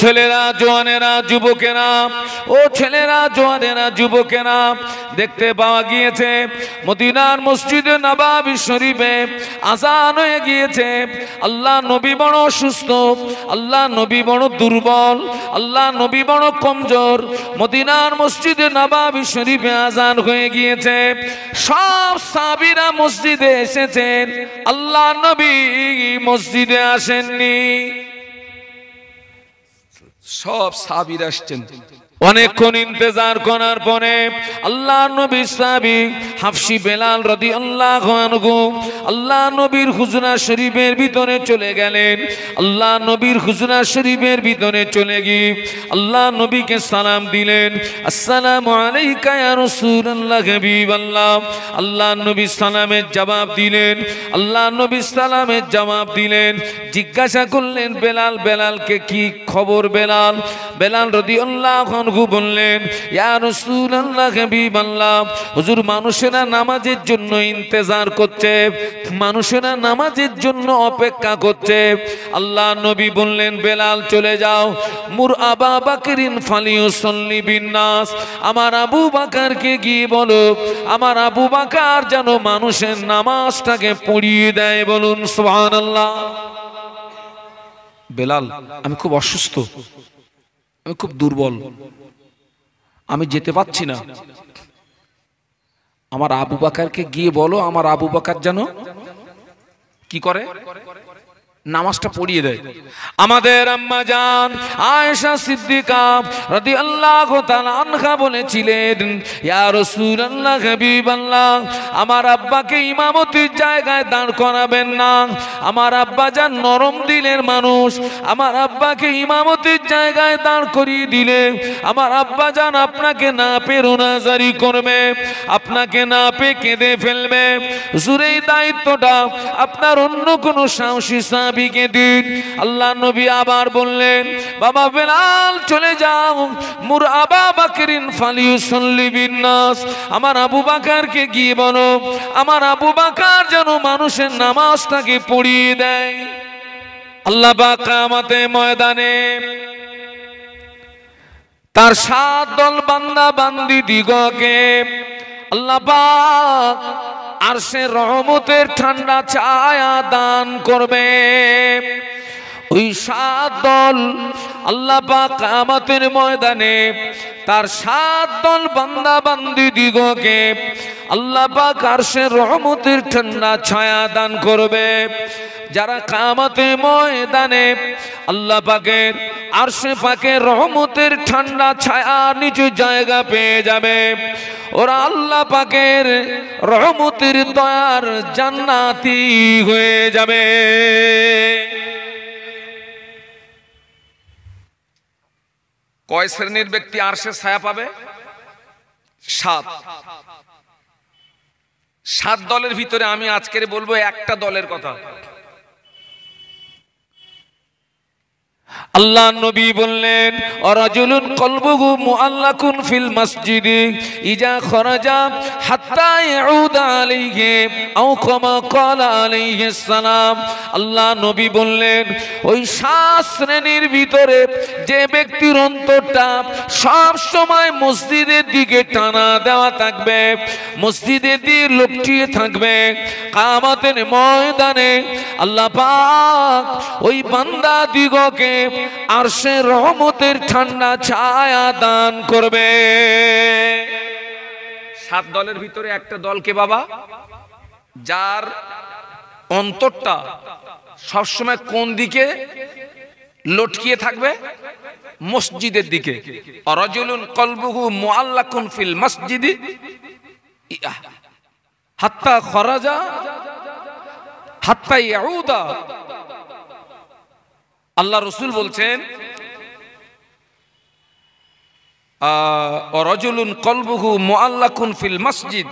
ছেলেরা জোয়ানেরা যুবকেরা ও ছেলেরা জোয়ানেরা যুবকেরা দেখতে পাওয়া গিয়েছে মদিনার মসজিদে নবাবি শরীফে আজান হয়ে গিয়েছে আল্লাহ নবী বড় সুস্থ আল্লাহ নবী বড় দুর্বল আল্লাহ নবী বড় কমজোর মদিনার মসজিদে নবাবি শরীফে আজান হয়ে গিয়েছে সব সাবিরা মসজিদে এসেছেন আল্লাহ নবী মসজিদে আসেননি সব সাবির আসছেন অনেকক্ষণ ইন্তজার করার পরে আল্লাহ নবী সাবি হাফসি বেলাল রদি আল্লাহ আল্লাহ নবীর হুজরা শরীফের ভিতরে চলে গেলেন আল্লাহ নবীর হুজরা শরীফের ভিতরে চলে গিয়ে আল্লাহ নবীকে সালাম দিলেন আসসালাম আলাইকায়া আল্লাহ হাবিব আল্লাহ আল্লাহ নবী সালামের জবাব দিলেন আল্লাহ নবী সালামের জবাব দিলেন জিজ্ঞাসা করলেন বেলাল বেলালকে কি খবর বেলাল বেলাল রদি আল্লাহ আনহু বললেন ইয়া রাসূলুল্লাহ হাবিবাল্লাহ হুজুর মানুষেরা নামাজের জন্য ইন্তজার করছে মানুষেরা নামাজের জন্য অপেক্ষা করছে আল্লাহ নবী বললেন বেলাল চলে যাও মুর আবা বাকরিন ফালিউ সল্লি বিন্নাস আমার আবু বাকারকে গিয়ে বলো আমার আবু বাকার যেন মানুষের নামাজটাকে পড়িয়ে দেয় বলুন সুবহানাল্লাহ বেলাল আমি খুব অসুস্থ আমি খুব দুর্বল আমি যেতে পাচ্ছি না আমার আবু বাকারকে গিয়ে বলো আমার আবু বাকার যেন কি করে নামাজটা পড়িয়ে দেয় আমাদের আম্মা জান আয়েশা সিদ্দিকা রাদিয়াল্লাহু তাআলা আনহা বলেছিলেন ইয়া রাসূলুল্লাহ হাবিবাল্লাহ আমার আব্বাকে ইমামতির জায়গায় দাঁড় করাবেন না আমার আব্বা যান নরম দিলের মানুষ আমার আব্বাকে ইমামতির জায়গায় দাঁড় করিয়ে দিলে আমার আব্বা যান আপনাকে না পেরোনা জারি করবে আপনাকে না পেয়ে কেঁদে ফেলবে জুরেই দায়িত্বটা আপনার অন্য কোনো সাহসী নবীকে দিন আল্লাহ নবী আবার বললেন বাবা বেলাল চলে যাও মুর আবা বাকরিন ফালিউ সল্লি বিন্যাস আমার আবু বাকারকে গিয়ে বলো আমার আবু বাকার যেন মানুষের নামাজটাকে পড়িয়ে দেয় আল্লাহ বাকা আমাদের ময়দানে তার সাত দল বান্দা বান্দি দিগকে আল্লাপাক আর সে রহমতের ঠান্ডা ছায়া দান করবে ওই সাত দল আল্লাহ পাক আমাতের ময়দানে তার সাত দল বান্দা বান্দি দিগকে আল্লাহ পাক আরশের রহমতের ঠান্ডা ছায়া দান করবে যারা কামাতে ময়দানে আল্লাহ পাকের আরশে পাকে রহমতের ঠান্ডা ছায়া নিচু জায়গা পেয়ে যাবে ওরা আল্লাহ পাকের রহমতের দয়ার জান্নাতি হয়ে যাবে কয় শ্রেণীর ব্যক্তি সে ছায়া পাবে সাত সাত দলের ভিতরে আমি আজকের বলবো একটা দলের কথা আল্লাহ নবী বললেন অরাজুলুন কলবুগু মুআল্লাকুন ফিল মসজিদে ইজা খরাজা হাত্তা ইউদা আলাইহি আও কামা ক্বালা আলাইহি সালাম আল্লাহ নবী বললেন ওই সাত শ্রেণীর ভিতরে যে ব্যক্তির অন্তরটা সব সময় মসজিদের দিকে টানা দেওয়া থাকবে মসজিদের দিকে লুকিয়ে থাকবে কামাতের ময়দানে আল্লাহ পাক ওই বান্দা দিগকে আর সে রহমতের ঠান্ডা ছায়া দান করবে সাত দলের ভিতরে একটা দলকে বাবা যার অন্তরটা সবসময় কোন দিকে লটকিয়ে থাকবে মসজিদের দিকে অরজুলুন কলবুহু মুআল্লাকুন ফিল মসজিদি হাত্তা খরাজা হাত্তা ইয়াউদা আল্লাহ রসুল বলছেন মসজিদ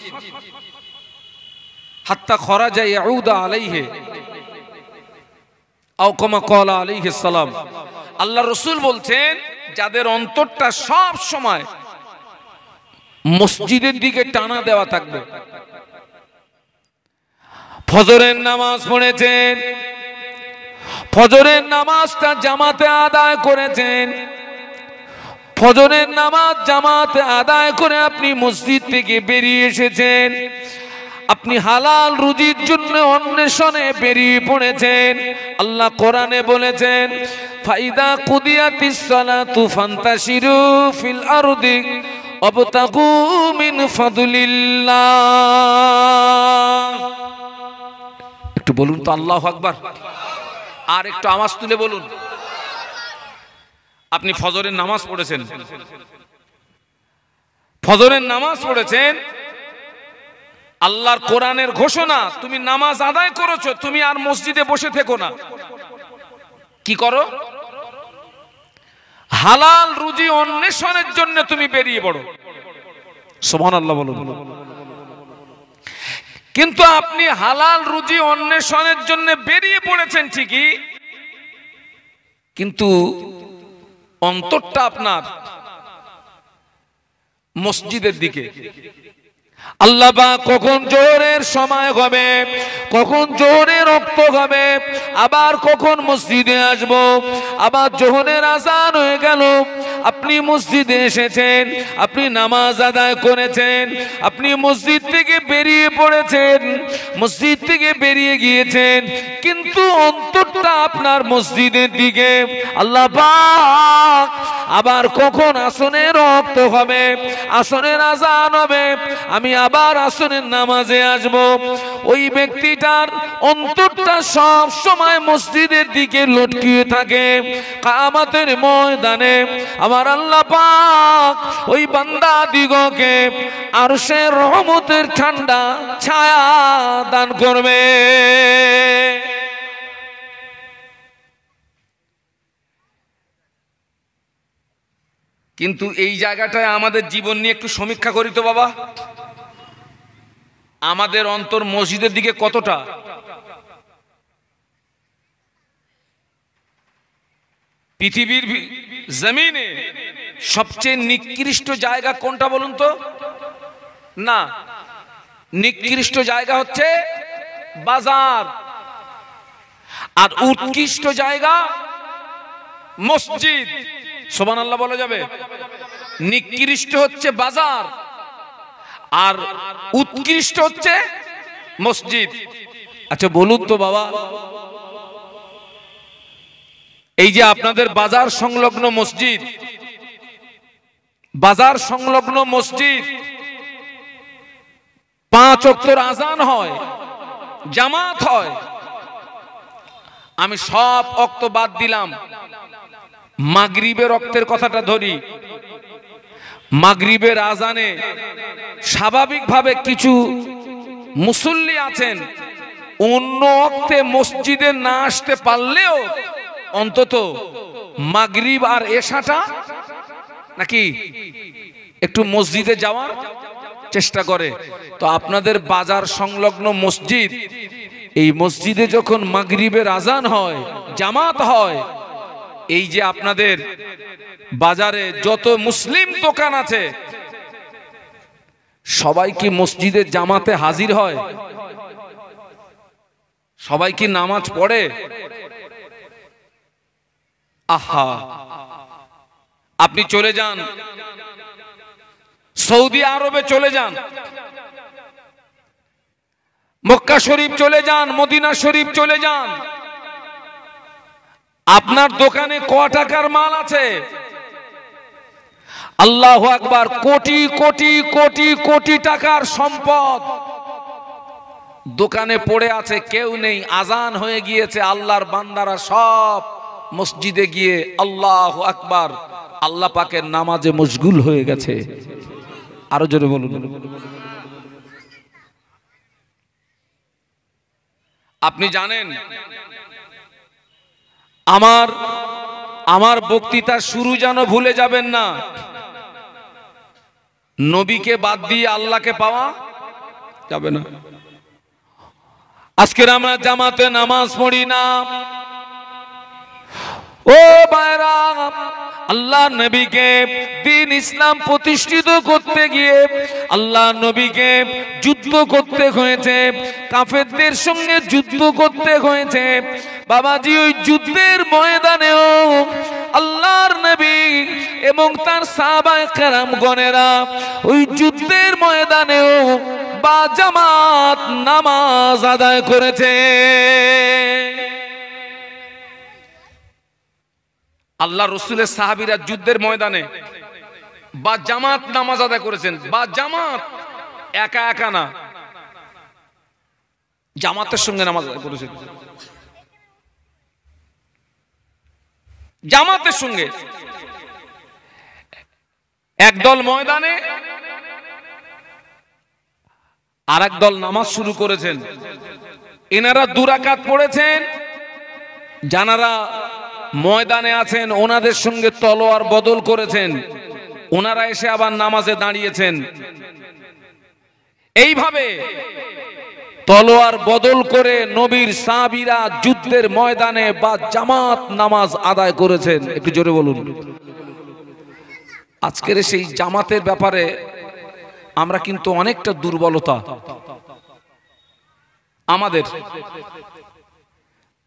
কলা সালাম আল্লাহ রসুল বলছেন যাদের অন্তরটা সব সময় মসজিদের দিকে টানা দেওয়া থাকবে ফজরের নামাজ পড়েছেন ফজরের নামাজটা জামাতে আদায় করেছেন ফজরের নামাজ জামাতে আদায় করে আপনি মসজিদ থেকে বেরিয়ে এসেছেন আপনি হালাল রুজির জন্য অন্বেষণে বেরিয়ে পড়েছেন আল্লাহ কোরআনে বলেছেন ফাইদা কুদিয়া সালাতু ফান্তাসিরু ফিল আরদি অবতাকু মিন ফাদুলিল্লাহ একটু বলুন তো আল্লাহ আকবার আর একটু আওয়াজ তুলে বলুন আপনি ফজরের নামাজ পড়েছেন ফজরের নামাজ পড়েছেন আল্লাহর কোরআনের ঘোষণা তুমি নামাজ আদায় করেছো তুমি আর মসজিদে বসে থেকো না কি করো হালাল রুজি অন্বেষণের জন্য তুমি বেরিয়ে পড়ো সোমান আল্লাহ বলুন কিন্তু আপনি হালাল রুজি অন্বেষণের জন্য বেরিয়ে পড়েছেন ঠিকই কিন্তু অন্তরটা আপনার মসজিদের দিকে আল্লাহ বা কখন জোরের সময় হবে কখন জোরে রক্ত হবে আবার কখন মসজিদে আসব আবার জোহরের আসান হয়ে গেল আপনি মসজিদে এসেছেন আপনি নামাজ আদায় করেছেন আপনি মসজিদ থেকে বেরিয়ে পড়েছেন মসজিদ থেকে বেরিয়ে গিয়েছেন কিন্তু অন্তরটা আপনার মসজিদের দিকে আল্লাহ বা আবার কখন আসনের রক্ত হবে আসনের আজান হবে আমি আবার আসরের নামাজে আসব ওই ব্যক্তিটার অন্তরটা সব সময় মসজিদের দিকে লটকিয়ে থাকে কামাতের ময়দানে আমার আল্লাহ পাক ওই বান্দা দিগকে আর সে রহমতের ঠান্ডা ছায়া দান করবে কিন্তু এই জায়গাটায় আমাদের জীবন নিয়ে একটু সমীক্ষা করি তো বাবা আমাদের অন্তর মসজিদের দিকে কতটা পৃথিবীর জমিনে সবচেয়ে নিকৃষ্ট জায়গা কোনটা বলুন তো না নিকৃষ্ট জায়গা হচ্ছে বাজার আর উৎকৃষ্ট জায়গা মসজিদ সোমান আল্লাহ বলা যাবে নিকৃষ্ট হচ্ছে বাজার আর উৎকৃষ্ট হচ্ছে মসজিদ আচ্ছা বলুন তো বাবা এই যে আপনাদের বাজার সংলগ্ন মসজিদ বাজার সংলগ্ন মসজিদ পাঁচ অক্টর আজান হয় জামাত হয় আমি সব অক্ত বাদ দিলাম মাগরিবের রক্তের কথাটা ধরি মাগরিবের আজানে স্বাভাবিকভাবে কিছু মুসল্লি আছেন অন্য অক্তে মসজিদে না আসতে পারলেও অন্তত মাগরিব আর এশাটা নাকি একটু মসজিদে যাওয়ার চেষ্টা করে তো আপনাদের বাজার সংলগ্ন মসজিদ এই মসজিদে যখন মাগরিবের আজান হয় জামাত হয় এই যে আপনাদের বাজারে যত মুসলিম দোকান আছে সবাই কি মসজিদের জামাতে হাজির হয় সবাই কি নামাজ পড়ে আহা আপনি চলে যান সৌদি আরবে চলে যান মক্কা শরীফ চলে যান মদিনা শরীফ চলে যান আপনার দোকানে ক টাকার মাল আছে আল্লাহ একবার কোটি কোটি কোটি কোটি টাকার সম্পদ দোকানে পড়ে আছে কেউ নেই আজান হয়ে গিয়েছে আল্লাহর বান্দারা সব মসজিদে গিয়ে আল্লাহ আকবার আল্লাহ পাকের নামাজে মশগুল হয়ে গেছে আরো জোরে বলুন আপনি জানেন আমার আমার বক্তৃতা শুরু যেন ভুলে যাবেন না নবীকে বাদ দিয়ে আল্লাহকে পাওয়া যাবে না আজকের আমরা জামাতে নামাজ পড়ি না ও বায়রা আল্লাহ নবীকে দিন ইসলাম প্রতিষ্ঠিত করতে গিয়ে আল্লাহ নবীকে যুদ্ধ করতে হয়েছে কাফেরদের সঙ্গে যুদ্ধ করতে হয়েছে বাবাজি ওই যুদ্ধের ময়দানেও আল্লাহর নবী এবং তার সাবায় কেরাম গণেরা ওই যুদ্ধের ময়দানেও বা জামাত নামাজ আদায় করেছে আল্লাহ রসুলের সাহাবিরা যুদ্ধের ময়দানে বা জামাত নামাজ আদায় করেছেন বা জামাত একা একা না জামাতের সঙ্গে নামাজ আদায় করেছেন জামাতের সঙ্গে একদল ময়দানে আর দল নামাজ শুরু করেছেন এনারা দুরাকাত পড়েছেন যানারা ময়দানে আছেন ওনাদের সঙ্গে তলোয়ার বদল করেছেন ওনারা এসে আবার নামাজে দাঁড়িয়েছেন এইভাবে তলোয়ার বদল করে নবীর সাবিরা যুদ্ধের ময়দানে বা জামাত নামাজ আদায় করেছেন একটু জোরে বলুন আজকের সেই জামাতের ব্যাপারে আমরা কিন্তু অনেকটা দুর্বলতা আমাদের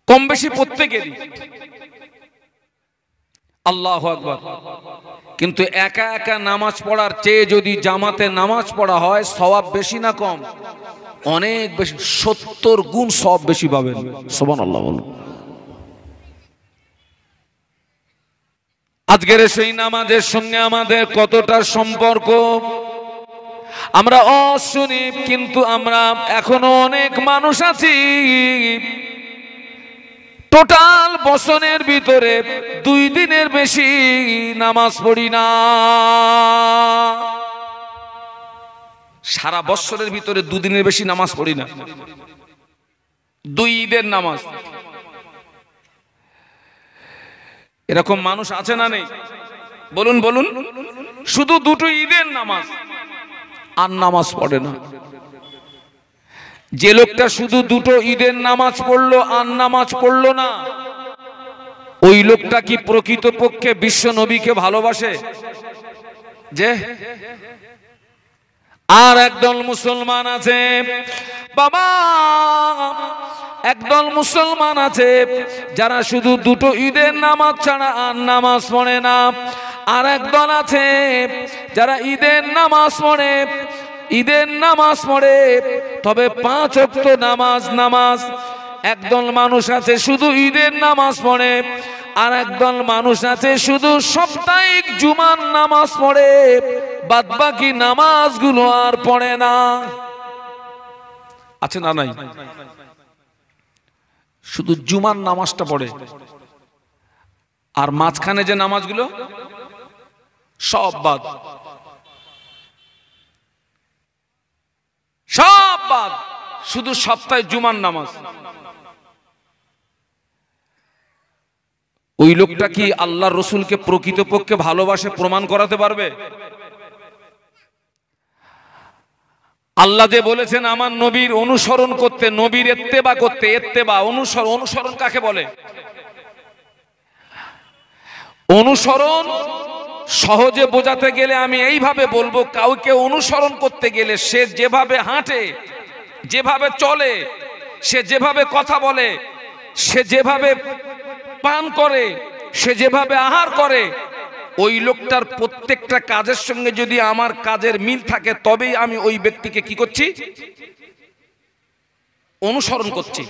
কম বেশি প্রত্যেকেরই আল্লাহ আকবর কিন্তু একা একা নামাজ পড়ার চেয়ে যদি জামাতে নামাজ পড়া হয় সবাব বেশি না কম অনেক বেশি সত্তর গুণ সব বেশি পাবেন সোমান আল্লাহ বলুন আজকের সেই নামাজের সঙ্গে আমাদের কতটা সম্পর্ক আমরা অশুনি কিন্তু আমরা এখনো অনেক মানুষ আছি টোটাল বসনের ভিতরে দুই দিনের বেশি নামাজ পড়ি না সারা বৎসরের ভিতরে দুদিনের বেশি নামাজ পড়ি না দুই ঈদের নামাজ এরকম মানুষ আছে না নেই বলুন বলুন শুধু দুটো ঈদের নামাজ আর নামাজ পড়ে না যে লোকটা শুধু দুটো ঈদের নামাজ পড়লো আর নামাজ পড়লো না ওই লোকটা কি প্রকৃতপক্ষে বিশ্ব নবীকে ভালোবাসে যে আর একদল মুসলমান আছে বাবা একদল মুসলমান আছে যারা শুধু দুটো ঈদের নামাজ ছাড়া আর নামাজ পড়ে না আর একদল আছে যারা ঈদের নামাজ পড়ে ঈদের নামাজ পড়ে তবে পাঁচ অক্ত নামাজ নামাজ একদল মানুষ আছে শুধু ঈদের নামাজ পড়ে আর একদল মানুষ আছে শুধু সাপ্তাহিক জুমার নামাজ পড়ে বাদ বাকি নামাজগুলো আর পড়ে না আছে না নাই শুধু জুমার নামাজটা পড়ে আর মাঝখানে যে নামাজগুলো সব বাদ সব বাদ শুধু সপ্তাহে জুমার নামাজ ওই লোকটা কি আল্লাহ রসুলকে প্রকৃতপক্ষে ভালোবাসে প্রমাণ করাতে পারবে আল্লাহ যে বলেছেন আমার নবীর অনুসরণ করতে নবীর এত্তেবা করতে এত্তেবা অনুসরণ অনুসরণ কাকে বলে অনুসরণ সহজে বোঝাতে গেলে আমি এইভাবে বলবো কাউকে অনুসরণ করতে গেলে সে যেভাবে হাঁটে যেভাবে চলে সে যেভাবে কথা বলে সে যেভাবে পান করে সে যেভাবে আহার করে ওই লোকটার প্রত্যেকটা কাজের সঙ্গে যদি আমার কাজের মিল থাকে তবেই আমি ওই ব্যক্তিকে কি করছি অনুসরণ করছি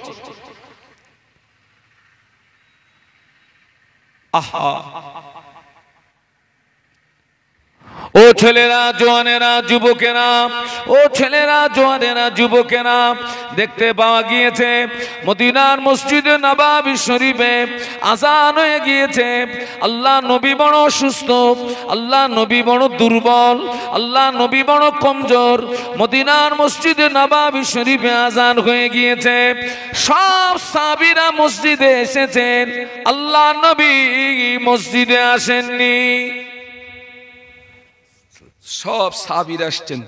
আহা ও ছেলেরা জোয়ানেরা যুবকেরা ও ছেলেরা জোয়ানেরা যুবকেরা দেখতে পাওয়া গিয়েছে মদিনার মসজিদে নবাব শরীফে আজান হয়ে গিয়েছে আল্লাহ নবী বড় সুস্থ আল্লাহ নবী বড় দুর্বল আল্লাহ নবী বড় কমজোর মদিনার মসজিদে নবাব শরীফে আজান হয়ে গিয়েছে সব সাবিরা মসজিদে এসেছেন আল্লাহ নবী মসজিদে আসেননি সব সাবির আসছেন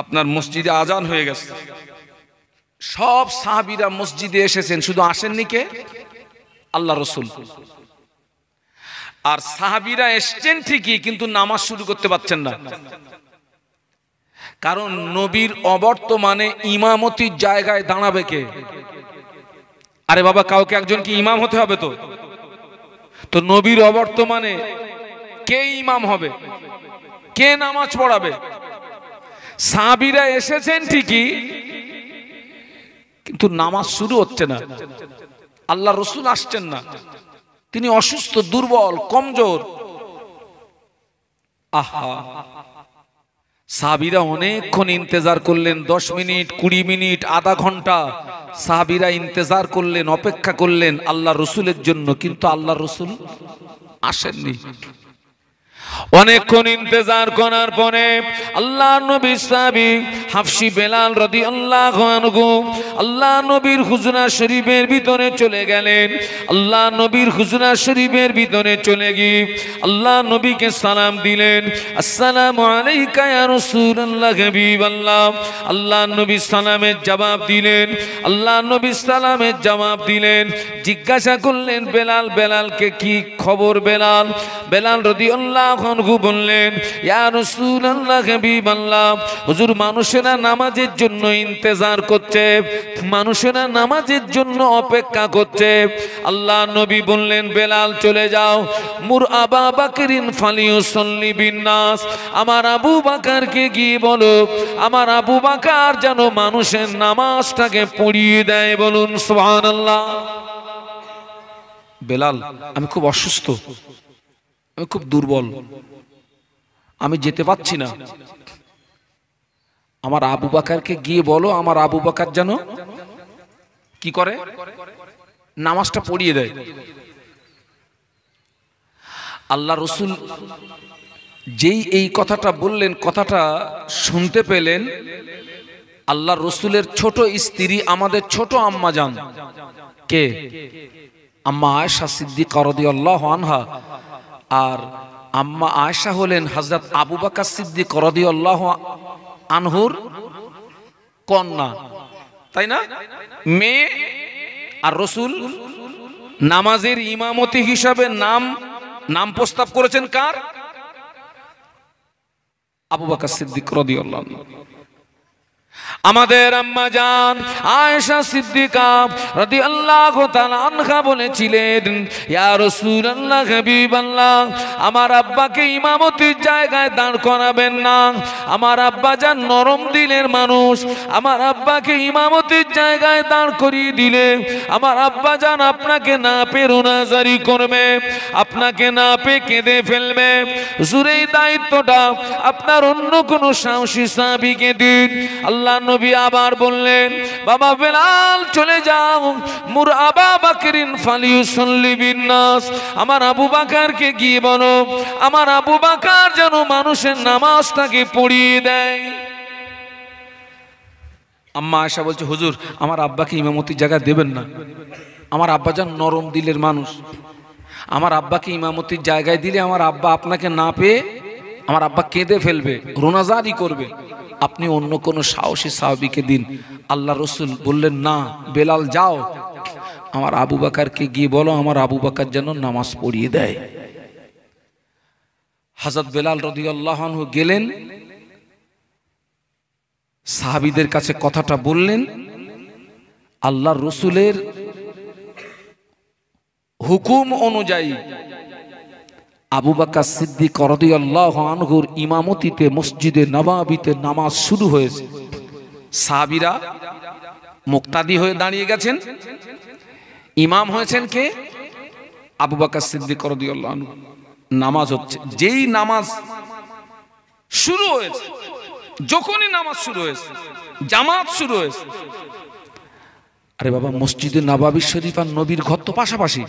আপনার মসজিদে আজান হয়ে গেছে সব সাহাবিরা মসজিদে এসেছেন শুধু আসেননি কে আল্লাহ রসুল আর সাহাবিরা এসছেন ঠিকই কিন্তু নামাজ শুরু করতে পারছেন না কারণ নবীর অবর্তমানে ইমামতির জায়গায় দাঁড়াবে কে আরে বাবা কাউকে একজন কি ইমাম হতে হবে তো তো নবীর অবর্তমানে কে ইমাম হবে কে নামাজ পড়াবে সাবিরা এসেছেন ঠিকই কিন্তু নামাজ শুরু হচ্ছে না আল্লাহ রসুল আসছেন না তিনি অসুস্থ দুর্বল কমজোর আহা সাবিরা অনেকক্ষণ ইন্তেজার করলেন দশ মিনিট কুড়ি মিনিট আধা ঘন্টা সাবিরা ইন্তেজার করলেন অপেক্ষা করলেন আল্লাহ রসুলের জন্য কিন্তু আল্লাহ রসুল আসেননি অনেকক্ষণ ইন্তজার করার পরে আল্লাহ নবী সাবি হাফসি বেলাল রদি আল্লাহ আল্লাহ নবীর হুজরা শরীফের ভিতরে চলে গেলেন আল্লাহ নবীর হুজরা শরীফের ভিতরে চলে গিয়ে আল্লাহ নবীকে সালাম দিলেন আসসালাম আলাইকায়া আল্লাহ আল্লাহ আল্লাহ নবী সালামের জবাব দিলেন আল্লাহ নবী সালামের জবাব দিলেন জিজ্ঞাসা করলেন বেলাল বেলালকে কি খবর বেলাল বেলাল রদি আল্লাহ গু বললেন ইয়া রাসূলুল্লাহ বললাম হুজুর মানুষেরা নামাজের জন্য ইন্তজার করছে মানুষেরা নামাজের জন্য অপেক্ষা করছে আল্লাহ নবী বললেন বেলাল চলে যাও মুর আবা বাকরিন ফালিও সল্লি বিন্যাস আমার আবু বাকারকে গিয়ে বলো আমার আবু বাকার যেন মানুষের নামাজটাকে পড়িয়ে দেয় বলুন সোহান আল্লাহ বেলাল আমি খুব অসুস্থ আমি খুব দুর্বল আমি যেতে পাচ্ছি না আমার আবু বাকারকে গিয়ে বলো আমার আবু বাকার যেন কি করে নামাজটা পড়িয়ে দেয় আল্লাহ রসুল যেই এই কথাটা বললেন কথাটা শুনতে পেলেন আল্লাহ রসুলের ছোট স্ত্রী আমাদের ছোট আম্মা যান কে আম্মা আয়সা সিদ্দিক আনহা আর আম্মা আয়সা হলেন হজরত আবু বাকা সিদ্দিক আল্লাহ আনহুর কন্যা তাই না মেয়ে আর রসুল নামাজের ইমামতি হিসাবে নাম নাম প্রস্তাব করেছেন কার আবু বাকা সিদ্দিক রদি আল্লাহ আমাদের আম্মা জান আয়েশা সিদ্দিকা রাদি আল্লাহ আনখা বলেছিলেন ইয়ার সুর আল্লাহ আমার আব্বাকে ইমামতির জায়গায় দাঁড় করাবেন না আমার আব্বা যান নরম দিলের মানুষ আমার আব্বাকে ইমামতির জায়গায় দাঁড় করিয়ে দিলে আমার আব্বা যান আপনাকে না পেরোনা জারি করবে আপনাকে না পে কেঁদে ফেলবে জুরেই দায়িত্বটা আপনার অন্য কোনো সাহসী সাবিকে দিন আল্লাহ নবী আবার বললেন বাবা বেলাল চলে যাও মুর আবা বাকরিন ফালিউসল্লি বিন্যাস আমার আবু বাকারকে গিয়ে বলো আমার আবু বাকার যেন মানুষের নামাজটাকে পড়িয়ে দেয় আম্মা আশা বলছে হুজুর আমার আব্বাকে ইমামতির জায়গা দেবেন না আমার আব্বা যান নরম দিলের মানুষ আমার আব্বাকে ইমামতির জায়গায় দিলে আমার আব্বা আপনাকে না পেয়ে আমার আব্বা কেঁদে ফেলবে রোনাজারি করবে আপনি অন্য কোনো সাহসী সাহাবিকে দিন আল্লাহ রসুল বললেন না বেলাল যাও আমার আবু বাকারকে গিয়ে বলো আমার আবু বাকার যেন নামাজ পড়িয়ে দেয় হাজত বেলাল রদি আল্লাহনু গেলেন সাহাবিদের কাছে কথাটা বললেন আল্লাহ রসুলের হুকুম অনুযায়ী আবু বাকা সিদ্দিক রদিয়াল্লাহ আনহুর ইমামতিতে মসজিদে নবাবিতে নামাজ শুরু হয়েছে সাহাবিরা মুক্তাদি হয়ে দাঁড়িয়ে গেছেন ইমাম হয়েছেন কে আবু বাকা সিদ্দিক নামাজ হচ্ছে যেই নামাজ শুরু হয়েছে যখনই নামাজ শুরু হয়েছে জামাত শুরু হয়েছে আরে বাবা মসজিদে নবাবি শরীফ আর নবীর ঘর তো পাশাপাশি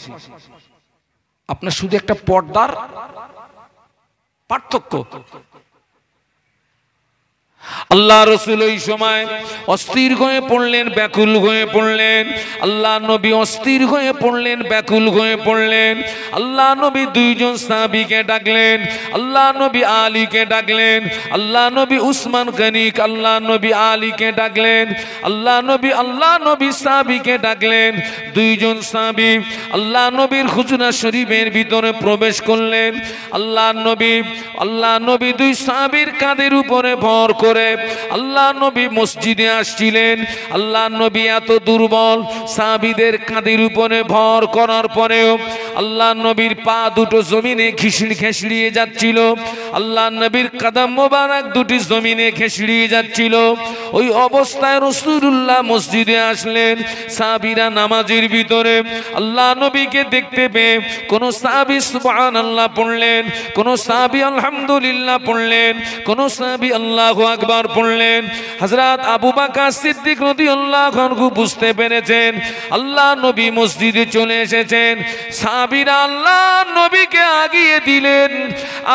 আপনার শুধু একটা পর্দার পার্থক্য আল্লাহ রসুল ওই সময় অস্থির হয়ে পড়লেন ব্যাকুল হয়ে পড়লেন আল্লাহ নবী অস্থির হয়ে পড়লেন ব্যাকুল হয়ে পড়লেন আল্লাহ নবী দুইজন সাবিকে ডাকলেন আল্লাহ নবী আলীকে ডাকলেন আল্লাহ নবী উসমান গনিক আল্লাহ নবী আলীকে ডাকলেন আল্লাহ নবী আল্লাহ নবী সাবিকে ডাকলেন দুইজন সাবি আল্লাহ নবীর খুচুনা শরীফের ভিতরে প্রবেশ করলেন আল্লাহ নবী আল্লাহ নবী দুই সাবির কাদের উপরে ভর করে করে আল্লাহ নবী মসজিদে আসছিলেন আল্লাহ নবী এত দুর্বল সাবিদের কাঁদের উপরে ভর করার পরেও আল্লাহ নবীর পা দুটো জমিনে ঘিসড়ি খেসড়িয়ে যাচ্ছিল আল্লাহ নবীর কাদাম মোবারক দুটি জমিনে খেসড়িয়ে যাচ্ছিল ওই অবস্থায় রসুল্লাহ মসজিদে আসলেন সাবিরা নামাজের ভিতরে আল্লাহ নবীকে দেখতে পেয়ে কোনো সাবি সুবান আল্লাহ পড়লেন কোনো সাবি আলহামদুলিল্লাহ পড়লেন কোনো সাবি আল্লাহ আকবর পড়লেন হজরত আবু বাকা সিদ্দিক রদিউল্লাহু বুঝতে পেরেছেন আল্লাহ নবী মসজিদে চলে এসেছেন সাবিরা আল্লাহ নবীকে আগিয়ে দিলেন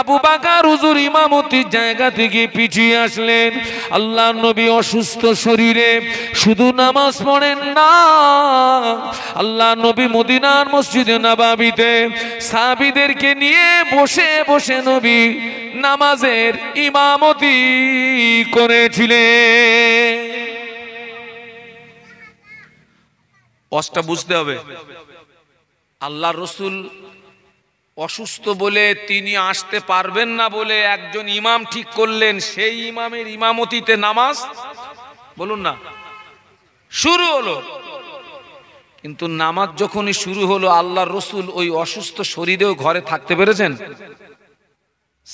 আবু বাকার হুজুর ইমামতির জায়গা থেকে পিছিয়ে আসলেন আল্লাহ নবী অসুস্থ শরীরে শুধু নামাজ পড়েন না আল্লাহ নবী মদিনার মসজিদে নাবাবিতে সাবিদেরকে নিয়ে বসে বসে নবী নামাজের ইমামতি করেছিলে অষ্টা বুঝতে হবে আল্লাহ রসুল অসুস্থ বলে তিনি আসতে পারবেন না বলে একজন ইমাম ঠিক করলেন সেই ইমামের ইমামতিতে নামাজ বলুন না শুরু হলো কিন্তু নামাজ যখনই শুরু হলো আল্লাহ রসুল ওই অসুস্থ শরীরেও ঘরে থাকতে পেরেছেন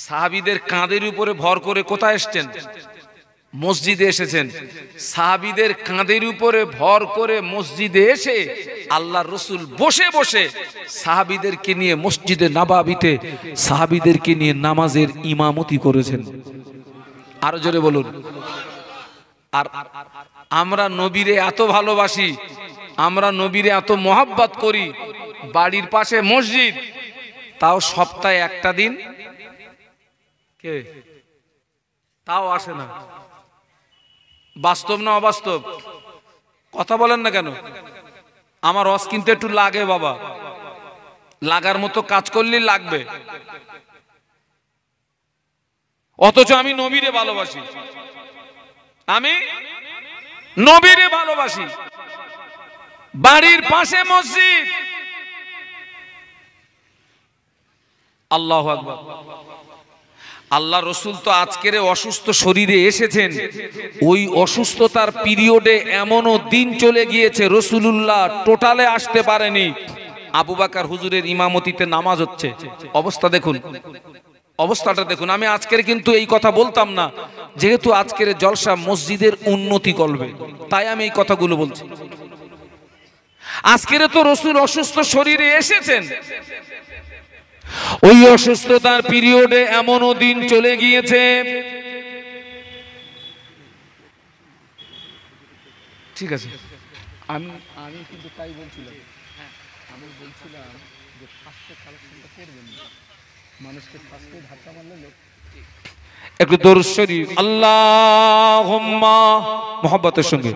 সাহাবিদের কাঁদের উপরে ভর করে কোথায় এসছেন মসজিদে এসেছেন সাহাবিদের কাঁদের উপরে ভর করে মসজিদে এসে আল্লাহ রসুল বসে বসে সাহাবিদেরকে নিয়ে মসজিদে নাবাবিতে সাহাবিদেরকে নিয়ে নামাজের ইমামতি করেছেন আরো জোরে বলুন আর আমরা নবীরে এত ভালোবাসি আমরা নবীরে এত মহাব্বাত করি বাড়ির পাশে মসজিদ তাও সপ্তাহে একটা দিন কে তাও আসে না বাস্তব না অবাস্তব কথা বলেন না কেন আমার রস কিনতে একটু লাগে বাবা লাগার মতো কাজ করলে লাগবে অথচ আমি নবীরে ভালোবাসি আমি নবীরে ভালোবাসি বাড়ির পাশে মসজিদ আল্লাহ আকবর আল্লাহ রসুল তো আজকের অসুস্থ শরীরে এসেছেন ওই অসুস্থতার পিরিয়ডে এমনও দিন চলে গিয়েছে রসুলুল্লাহ টোটালে আসতে পারেনি আবু বাকার হুজুরের ইমামতিতে নামাজ হচ্ছে অবস্থা দেখুন অবস্থাটা দেখুন আমি আজকের কিন্তু এই কথা বলতাম না যেহেতু আজকের জলসা মসজিদের উন্নতি করবে তাই আমি এই কথাগুলো বলছি আজকের তো রসুল অসুস্থ শরীরে এসেছেন ওই অসুস্থতার পিরিয়ডে এমনও দিন চলে গিয়েছে ঠিক আছে আমি আমি কিন্তু তাই বলছিলাম আমি বলছিলাম যে ফার্স্টে কালেকশনটা করবেন মানুষকে ফার্স্টে ধাক্কা মারলে লোক একটু দর্শরী আল্লাহ মোহাম্মতের সঙ্গে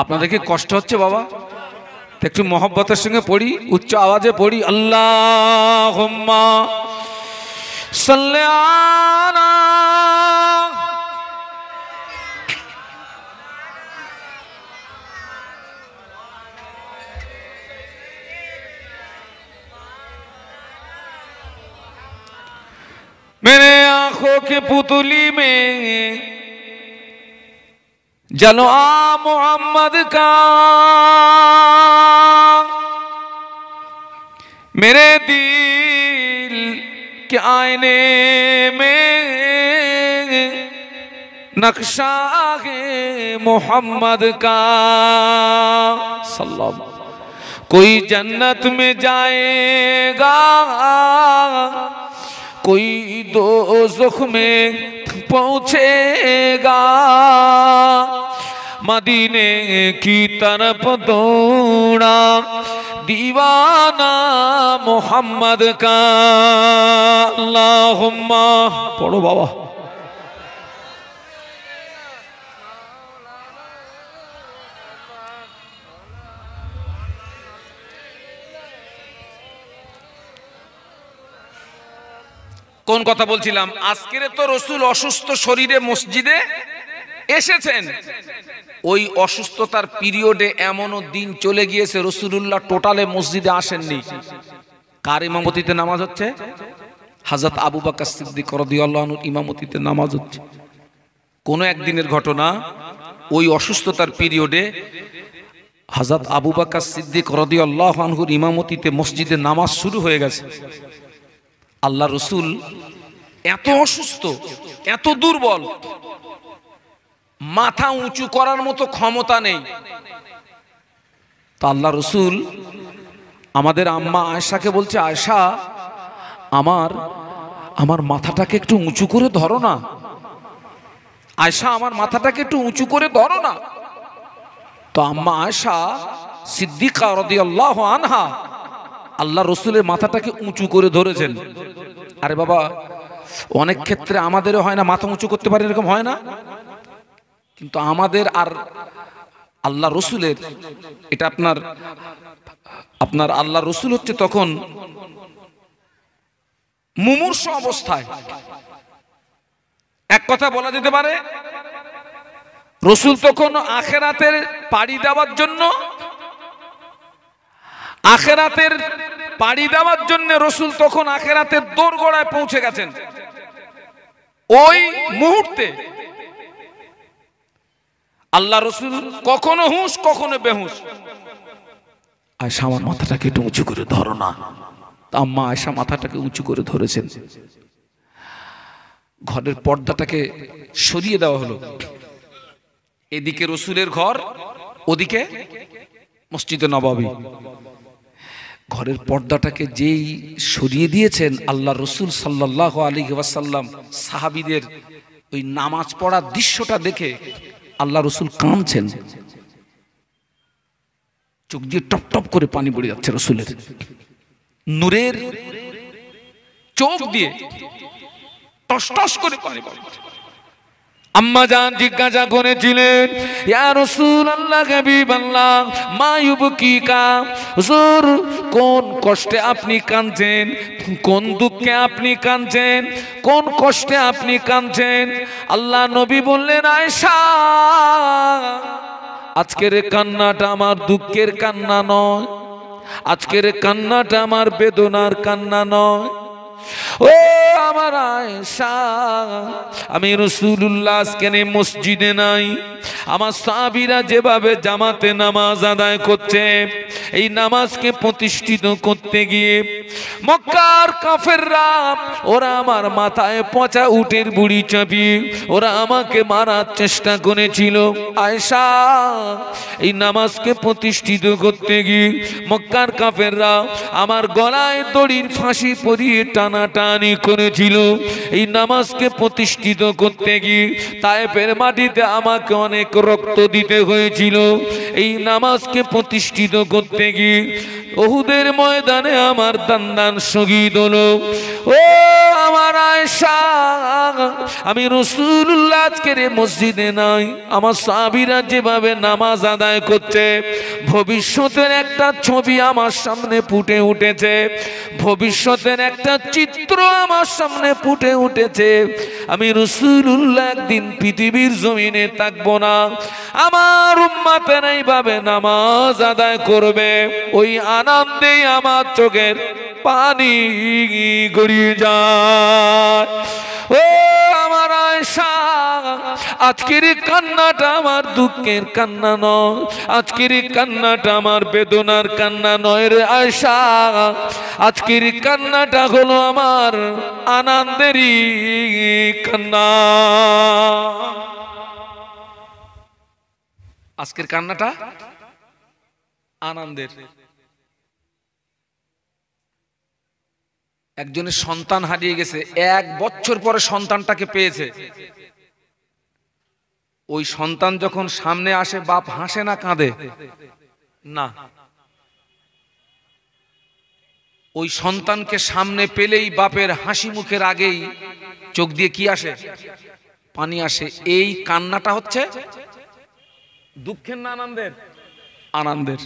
আপনাদেরকে কষ্ট হচ্ছে বাবা একটু মহব্বতের সঙ্গে পড়ি উচ্চ আওয়াজে পড়ি আল্লাহ মেরে کے پتلی جلو آ محمد کا میرے دل کے آئینے میں نقشہ گے محمد کا سلام کوئی جنت میں جائے گا कोई दो दोजख में पहुँचेगा मदीने की तरफ दौड़ा दीवाना मोहम्मद का अल्लाहुम्मा पढ़ो बाबा কোন কথা বলছিলাম আজকের তো রসুল অসুস্থ শরীরে মসজিদে এসেছেন ওই অসুস্থতার পিরিয়ডে এমনও দিন চলে গিয়েছে রসুলুল্লাহ টোটালে মসজিদে আসেননি কার ইমামতিতে নামাজ হচ্ছে হাজরত আবু বাকা সিদ্দিক ইমামতিতে নামাজ হচ্ছে কোনো একদিনের ঘটনা ওই অসুস্থতার পিরিয়ডে হাজরত আবু বাকা সিদ্দিক রদিউল্লাহনুর ইমামতিতে মসজিদে নামাজ শুরু হয়ে গেছে আল্লাহ রসুল এত অসুস্থ এত দুর্বল মাথা উঁচু করার মতো ক্ষমতা নেই তা আল্লাহ রসুল আমাদের আম্মা আয়সাকে বলছে আয়সা আমার আমার মাথাটাকে একটু উঁচু করে ধরো না আয়সা আমার মাথাটাকে একটু উঁচু করে ধরো না তো আম্মা আয়সা সিদ্দিকা রদি আল্লাহ আনহা আল্লাহ রসুলের মাথাটাকে উঁচু করে ধরেছেন আরে বাবা অনেক ক্ষেত্রে আমাদেরও হয় না মাথা উঁচু করতে পারে এরকম হয় না কিন্তু আমাদের আর আল্লাহ রসুলের এটা আপনার আপনার আল্লাহ রসুল হচ্ছে তখন মুমূর্ষ অবস্থায় এক কথা বলা যেতে পারে রসুল তখন আখেরাতের পাড়ি দেওয়ার জন্য আখেরাতের পাড়ি দেওয়ার জন্য রসুল তখন আখেরাতের দোরগোড়ায় পৌঁছে গেছেন ওই মুহূর্তে আল্লাহ রসুল কখনো হুঁশ কখনো বেহুঁশ আয়সা আমার মাথাটাকে একটু উঁচু করে ধরো না আম্মা আয়সা মাথাটাকে উঁচু করে ধরেছেন ঘরের পর্দাটাকে সরিয়ে দেওয়া হলো এদিকে রসুলের ঘর ওদিকে মসজিদে নবাবী ঘরের পর্দাটাকে যেই সরিয়ে দিয়েছেন আল্লাহ রসুল সাল্লাহ আলী ওয়াসাল্লাম সাহাবিদের ওই নামাজ পড়ার দৃশ্যটা দেখে আল্লাহ রসুল কাঁদছেন চোখ দিয়ে টপ টপ করে পানি পড়ে যাচ্ছে রসুলের নূরের চোখ দিয়ে টস টস করে পানি পড়ে যাচ্ছে আম্মা যান জিজ্ঞাসা করেছিলেন কোন কষ্টে আপনি কাঁদছেন কোন দুঃখে আপনি কাঁদছেন কোন কষ্টে আপনি কাঁদছেন আল্লাহ নবী বললেন আয়সা আজকের কান্নাটা আমার দুঃখের কান্না নয় আজকের কান্নাটা আমার বেদনার কান্না নয় ও আমার আয়সা আমি রসুল্লাহ কেন মসজিদে নাই আমার সাহাবিরা যেভাবে জামাতে নামাজ আদায় করছে এই নামাজকে প্রতিষ্ঠিত করতে গিয়ে মক্কার কাফেররা ওরা আমার মাথায় পচা উটের বুড়ি চাপি ওরা আমাকে মারার চেষ্টা করেছিল আয়সা এই নামাজকে প্রতিষ্ঠিত করতে গিয়ে মক্কার কাফেররা আমার গলায় দড়ির ফাঁসি পরিয়ে টানাটানি করেছিল এই নামাজকে প্রতিষ্ঠিত করতে গিয়ে তাইপের মাটিতে আমাকে অনেক রক্ত দিতে হয়েছিল এই নামাজকে প্রতিষ্ঠিত করতে গিয়ে ওহুদের ময়দানে আমার দান দান শহীদ হলো ও আমার আমি রসুল্লাহ মসজিদে নাই আমার সাবিরা যেভাবে নামাজ আদায় করছে ভবিষ্যতের একটা ছবি আমার সামনে ফুটে উঠেছে ভবিষ্যতের একটা চিত্র আমার সামনে ফুটে উঠেছে আমি উল্লাহ একদিন পৃথিবীর জমিনে থাকবো না আমার উম্মাতের পাবে নামাজ আদায় করবে ওই আনন্দে আমার চোখের পানি গড়িয়ে যায় ও আমার আজকের কান্নাটা আমার দুঃখের কান্না নয় আজকের কান্নাটা আমার বেদনার কান্না নয় রে আয়সা আজকের কান্নাটা হলো আমার আনন্দেরই কান্না আজকের কান্নাটা আনন্দের একজনের সন্তান হারিয়ে গেছে এক বছর পরে সন্তানটাকে পেয়েছে ওই সন্তান যখন সামনে আসে বাপ হাসে না কাঁদে না ওই সন্তানকে সামনে পেলেই বাপের হাসি মুখের আগেই চোখ দিয়ে কি আসে পানি আসে এই কান্নাটা হচ্ছে দুঃখের না আনন্দের আনন্দের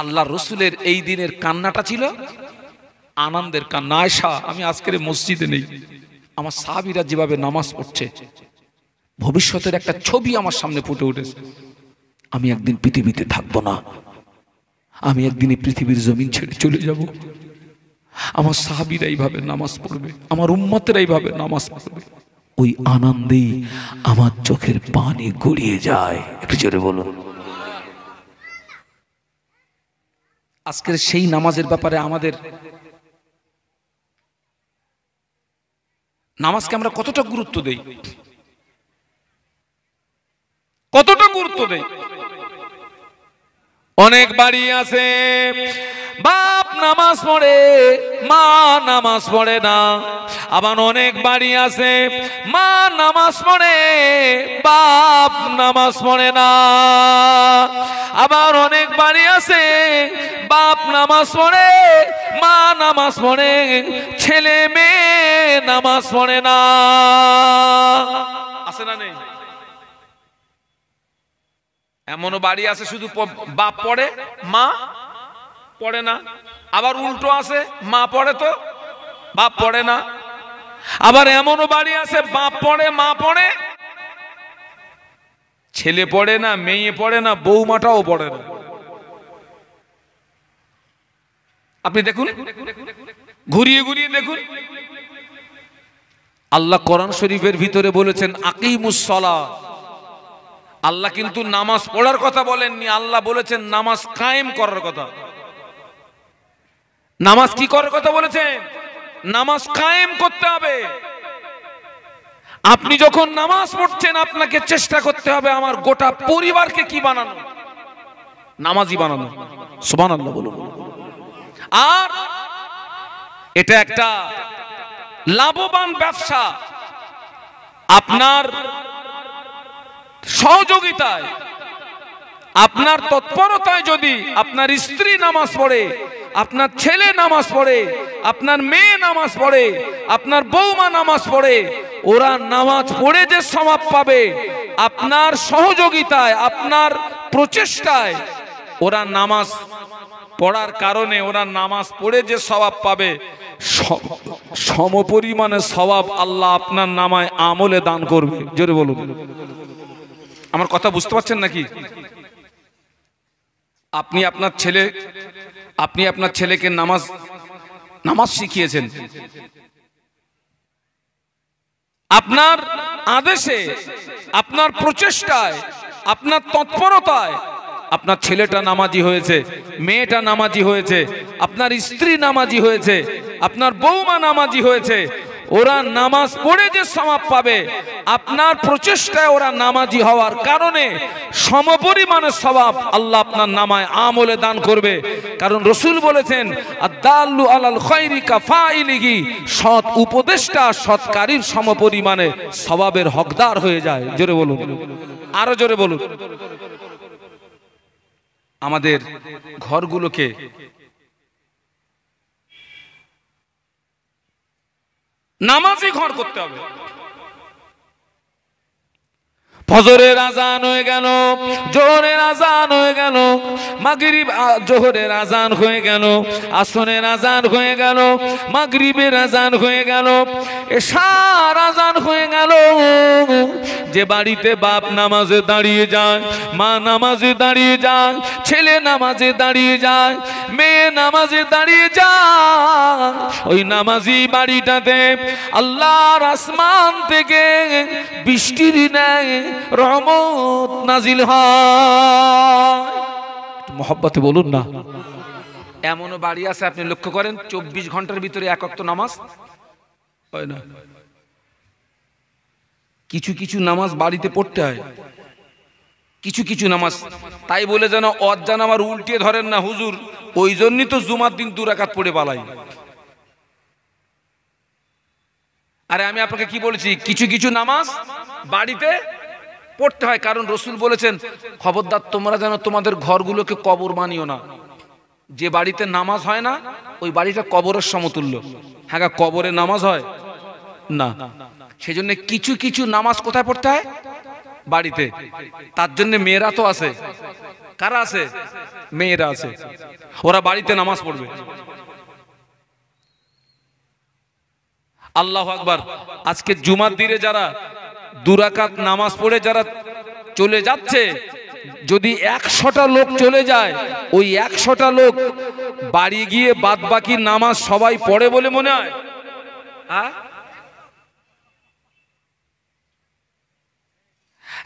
আল্লাহ রসুলের এই দিনের কান্নাটা ছিল আনন্দের কান্না আয়সা আমি আজকের মসজিদে নেই আমার সাহাবিরা যেভাবে নামাজ পড়ছে ভবিষ্যতের একটা ছবি আমার সামনে ফুটে উঠেছে আমি একদিন পৃথিবীতে থাকবো না আমি একদিন এই পৃথিবীর জমিন ছেড়ে চলে যাব আমার সাহাবিরা এইভাবে নামাজ পড়বে আমার উম্মতেরা এইভাবে নামাজ পড়বে ওই আনন্দেই আমার চোখের পানি গড়িয়ে যায় একটু জোরে বলুন আজকের সেই নামাজের ব্যাপারে আমাদের নামাজকে আমরা কতটা গুরুত্ব দেই কতটা গুরুত্ব দেই অনেক বাড়ি আছে বাপ নামাজ পড়ে মা নামাজ পড়ে না আবার অনেক বাড়ি আছে মা নামাজ পড়ে বাপ নামাজ পড়ে না আবার অনেক বাড়ি আছে বাপ নামাজ পড়ে মা নামাজ পড়ে ছেলে মেয়ে নামাজ পড়ে না আছে না নেই এমনও বাড়ি আছে শুধু বাপ পড়ে মা পড়ে না আবার উল্টো আছে মা পড়ে তো বাপ পড়ে না আবার এমনও বাড়ি আছে বাপ পড়ে মা পড়ে ছেলে পড়ে না মেয়ে পড়ে না বৌমাটাও পড়ে না আপনি দেখুন ঘুরিয়ে ঘুরিয়ে দেখুন আল্লাহ কোরআন শরীফের ভিতরে বলেছেন আকিমুসলা আল্লাহ কিন্তু নামাজ পড়ার কথা বলেননি আল্লাহ বলেছেন নামাজ কায়েম করার কথা নামাজ কি করার কথা বলেছেন নামাজ কায়েম করতে হবে আপনি যখন নামাজ পড়ছেন আপনাকে চেষ্টা করতে হবে আমার গোটা পরিবারকে কি বানানো নামাজি বানানো সুবান বলুন আর এটা একটা লাভবান ব্যবসা আপনার সহযোগিতায় আপনার তৎপরতায় যদি আপনার স্ত্রী নামাজ পড়ে আপনার ছেলে নামাজ পড়ে আপনার মেয়ে নামাজ পড়ে আপনার বৌমা নামাজ পড়ে ওরা নামাজ পড়ে যে সমাপ পাবে আপনার সহযোগিতায় আপনার প্রচেষ্টায় ওরা নামাজ পড়ার কারণে ওরা নামাজ পড়ে যে স্বভাব পাবে সমপরিমাণে স্বভাব আল্লাহ আপনার নামায় আমলে দান করবে জোরে বলুন আমার কথা বুঝতে পারছেন নাকি আপনি আপনার ছেলে আপনি আপনার ছেলেকে নামাজ নামাজ শিখিয়েছেন আপনার আদেশে আপনার প্রচেষ্টায় আপনার তৎপরতায় আপনার ছেলেটা নামাজি হয়েছে মেয়েটা নামাজি হয়েছে আপনার স্ত্রী নামাজি হয়েছে আপনার বৌমা নামাজি হয়েছে ওরা নামাজ পড়ে যে সমাপ পাবে আপনার প্রচেষ্টায় ওরা নামাজি হওয়ার কারণে সমপরিমাণে স্বভাব আল্লাহ আপনার নামায় আমলে দান করবে কারণ রসুল বলেছেন আদাল্লু আলাল খৈরিকা ফাইলিগি সৎ উপদেষ্টা সৎকারীর সমপরিমাণে স্বভাবের হকদার হয়ে যায় জোরে বলুন আরো জোরে বলুন আমাদের ঘরগুলোকে নামাজি ঘর করতে হবে ফজরের আজান হয়ে গেল জোহরের আজান হয়ে গেল মাগরিব জোহরের আজান হয়ে গেল আসনের আজান হয়ে গেল মাগরিবের আজান হয়ে গেল এশার আজান হয়ে গেল যে বাড়িতে বাপ নামাজে দাঁড়িয়ে যায় মা নামাজে দাঁড়িয়ে যায় ছেলে নামাজে দাঁড়িয়ে যায় মেয়ে নামাজে দাঁড়িয়ে যায় ওই নামাজি বাড়িটাতে আল্লাহর আসমান থেকে বৃষ্টির নেয় রহমত নাজিল হয় মহব্বতে বলুন না এমনও বাড়ি আছে আপনি লক্ষ্য করেন চব্বিশ ঘন্টার ভিতরে এক অক্ত নামাজ হয় না কিছু কিছু নামাজ বাড়িতে পড়তে হয় কিছু কিছু নামাজ তাই বলে যেন অজ্জান আমার উল্টিয়ে ধরেন না হুজুর ওই জন্যই তো জুমার দিন দুরাকাত পড়ে পালাই আরে আমি আপনাকে কি বলেছি কিছু কিছু নামাজ বাড়িতে পড়তে হয় কারণ রসুল বলেছেন খবরদার তোমরা যেন তোমাদের ঘরগুলোকে কবর বানিও না যে বাড়িতে নামাজ হয় না ওই বাড়িটা কবরের সমতুল্য হ্যাঁ কবরে নামাজ হয় না সেজন্য কিছু কিছু নামাজ কোথায় পড়তে হয় বাড়িতে তার জন্য মেয়েরা তো আছে কারা আছে মেয়েরা আছে ওরা বাড়িতে নামাজ পড়বে আল্লাহ আকবার আজকে জুমার দিনে যারা দুরাকাত নামাজ পড়ে যারা চলে যাচ্ছে যদি একশোটা লোক চলে যায় ওই একশোটা লোক বাড়ি গিয়ে বাদ বাকি নামাজ সবাই পড়ে বলে মনে হয় হ্যাঁ?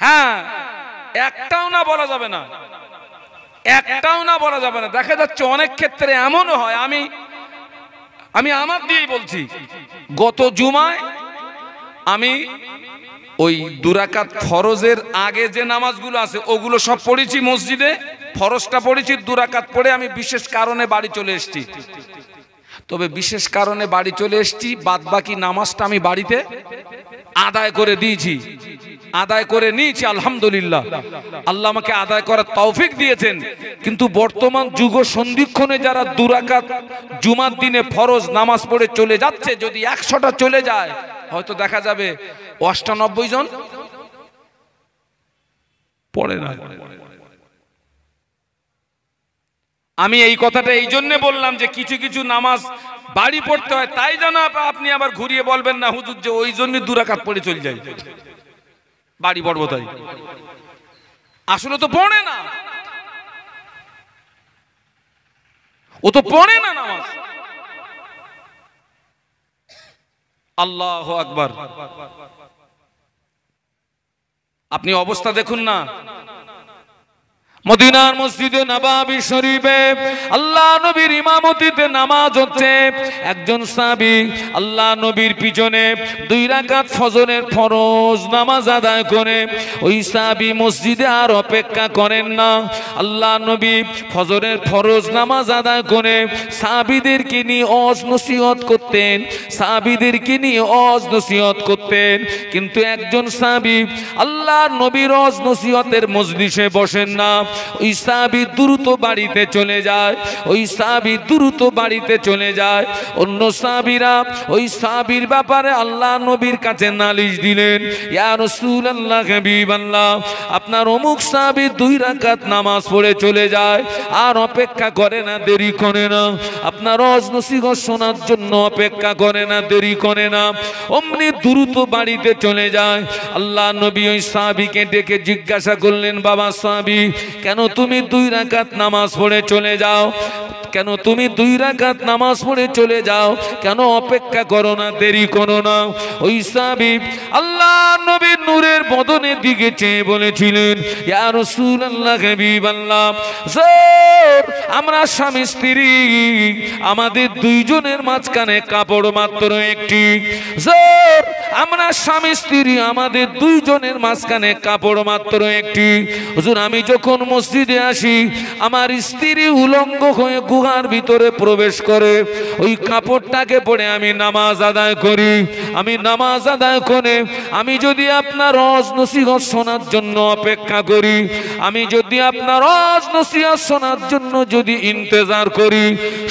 হ্যাঁ একটাও না বলা যাবে না একটাও না বলা যাবে না দেখা যাচ্ছে অনেক ক্ষেত্রে এমনও হয় আমি আমি আমার দিয়েই বলছি গত জুমায় আমি ওই দুরাকাত ফরজের আগে যে নামাজগুলো আছে ওগুলো সব পড়েছি মসজিদে ফরজটা পড়েছি দুরাকাত পড়ে আমি বিশেষ কারণে বাড়ি চলে এসছি তবে বিশেষ কারণে বাড়ি চলে এসছি বাদ বাকি নামাজটা আমি বাড়িতে আদায় করে দিয়েছি আদায় করে নিয়েছি আলহামদুলিল্লাহ আল্লাহ আমাকে আদায় করার তৌফিক দিয়েছেন কিন্তু বর্তমান যুগ সন্ধিক্ষণে যারা দুরাকাত জুমার দিনে ফরজ নামাজ পড়ে চলে যাচ্ছে যদি একশোটা চলে যায় হয়তো দেখা যাবে অষ্টানব্বই জন পড়ে না আমি এই কথাটা এই জন্যে বললাম যে কিছু কিছু নামাজ বাড়ি পড়তে হয় তাই যেন আপনি আবার ঘুরিয়ে বলবেন না হুজুর যে ওই জন্য দুরাকাত পড়ে চলে যাই বাড়ি পড়বো তাই আসলে তো পড়ে না ও তো পড়ে না নামাজ আল্লাহ আকবর আপনি অবস্থা দেখুন না মদিনার মসজিদে নবাবি শরীফে আল্লাহ নবীর ইমামতিতে নামাজ হচ্ছে একজন সাবি আল্লাহ নবীর পিছনে দুই রাকাত ফজরের ফরজ নামাজ আদায় করে ওই সাবি মসজিদে আর অপেক্ষা করেন না আল্লাহ নবী ফজরের ফরজ নামাজ আদায় করে সাবিদেরকে নিয়ে অজ নসিহত করতেন সাবিদেরকে নিয়ে অজ নসিহত করতেন কিন্তু একজন সাবি আল্লাহ নবীর অজ নসিহতের মজলিসে বসেন না ওই সাহাবি দ্রুত বাড়িতে চলে যায় ওই সাহাবি দ্রুত বাড়িতে চলে যায় অন্য সাহাবিরা ওই সাহাবির ব্যাপারে আল্লাহ নবীর কাছে নালিশ দিলেন ইয়া রসুল আল্লাহ হাবিব আল্লাহ আপনার অমুক সাহাবি দুই রাকাত নামাজ পড়ে চলে যায় আর অপেক্ষা করে না দেরি করে না আপনার অজনসিগ শোনার জন্য অপেক্ষা করে না দেরি করে না অমনি দ্রুত বাড়িতে চলে যায় আল্লাহ নবী ওই সাহাবিকে ডেকে জিজ্ঞাসা করলেন বাবা সাহাবি কেন তুমি দুই রাকাত নামাজ পড়ে চলে যাও কেন তুমি দুই রাকাত নামাজ পড়ে চলে যাও কেন অপেক্ষা করো না দেরি করো না ওই সাবিব আল্লাহ নবীর নূরের বদনের দিকে চেয়ে বলেছিলেন আমরা স্বামী স্ত্রী আমাদের দুইজনের মাঝখানে কাপড় মাত্র একটি জোর আমরা স্বামী স্ত্রী আমাদের দুইজনের মাঝখানে কাপড় মাত্র একটি হুজুর আমি যখন মসজিদে আসি আমার স্ত্রী উলঙ্গ হয়ে গুহার ভিতরে প্রবেশ করে ওই কাপড়টাকে পরে আমি নামাজ আদায় করি আমি নামাজ আদায় করে আমি যদি আপনার আপনার রস নসিহত শোনার জন্য অপেক্ষা করি আমি যদি আপনার রস নসিহত শোনার জন্য যদি ইন্তজার করি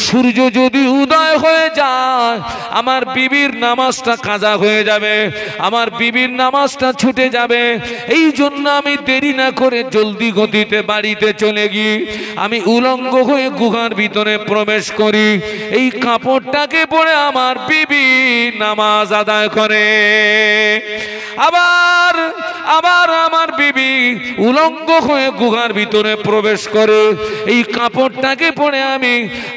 সূর্য যদি উদয় কাজা হয়ে যায় আমার বিবির নামাজটা কাজা হয়ে যাবে আমার বিবির নামাজটা ছুটে যাবে এই জন্য আমি দেরি না করে জলদি গতিতে বাড়িতে চলে গি আমি উলঙ্গ হয়ে গুহার ভিতরে প্রবেশ করি এই কাপড়টাকে পরে আমার বিবি নামাজ আদায় করে আবার আবার আমার বিবি উলঙ্গ হয়ে গুহার ভিতরে প্রবেশ করে এই কাপড়টাকে পরে আমি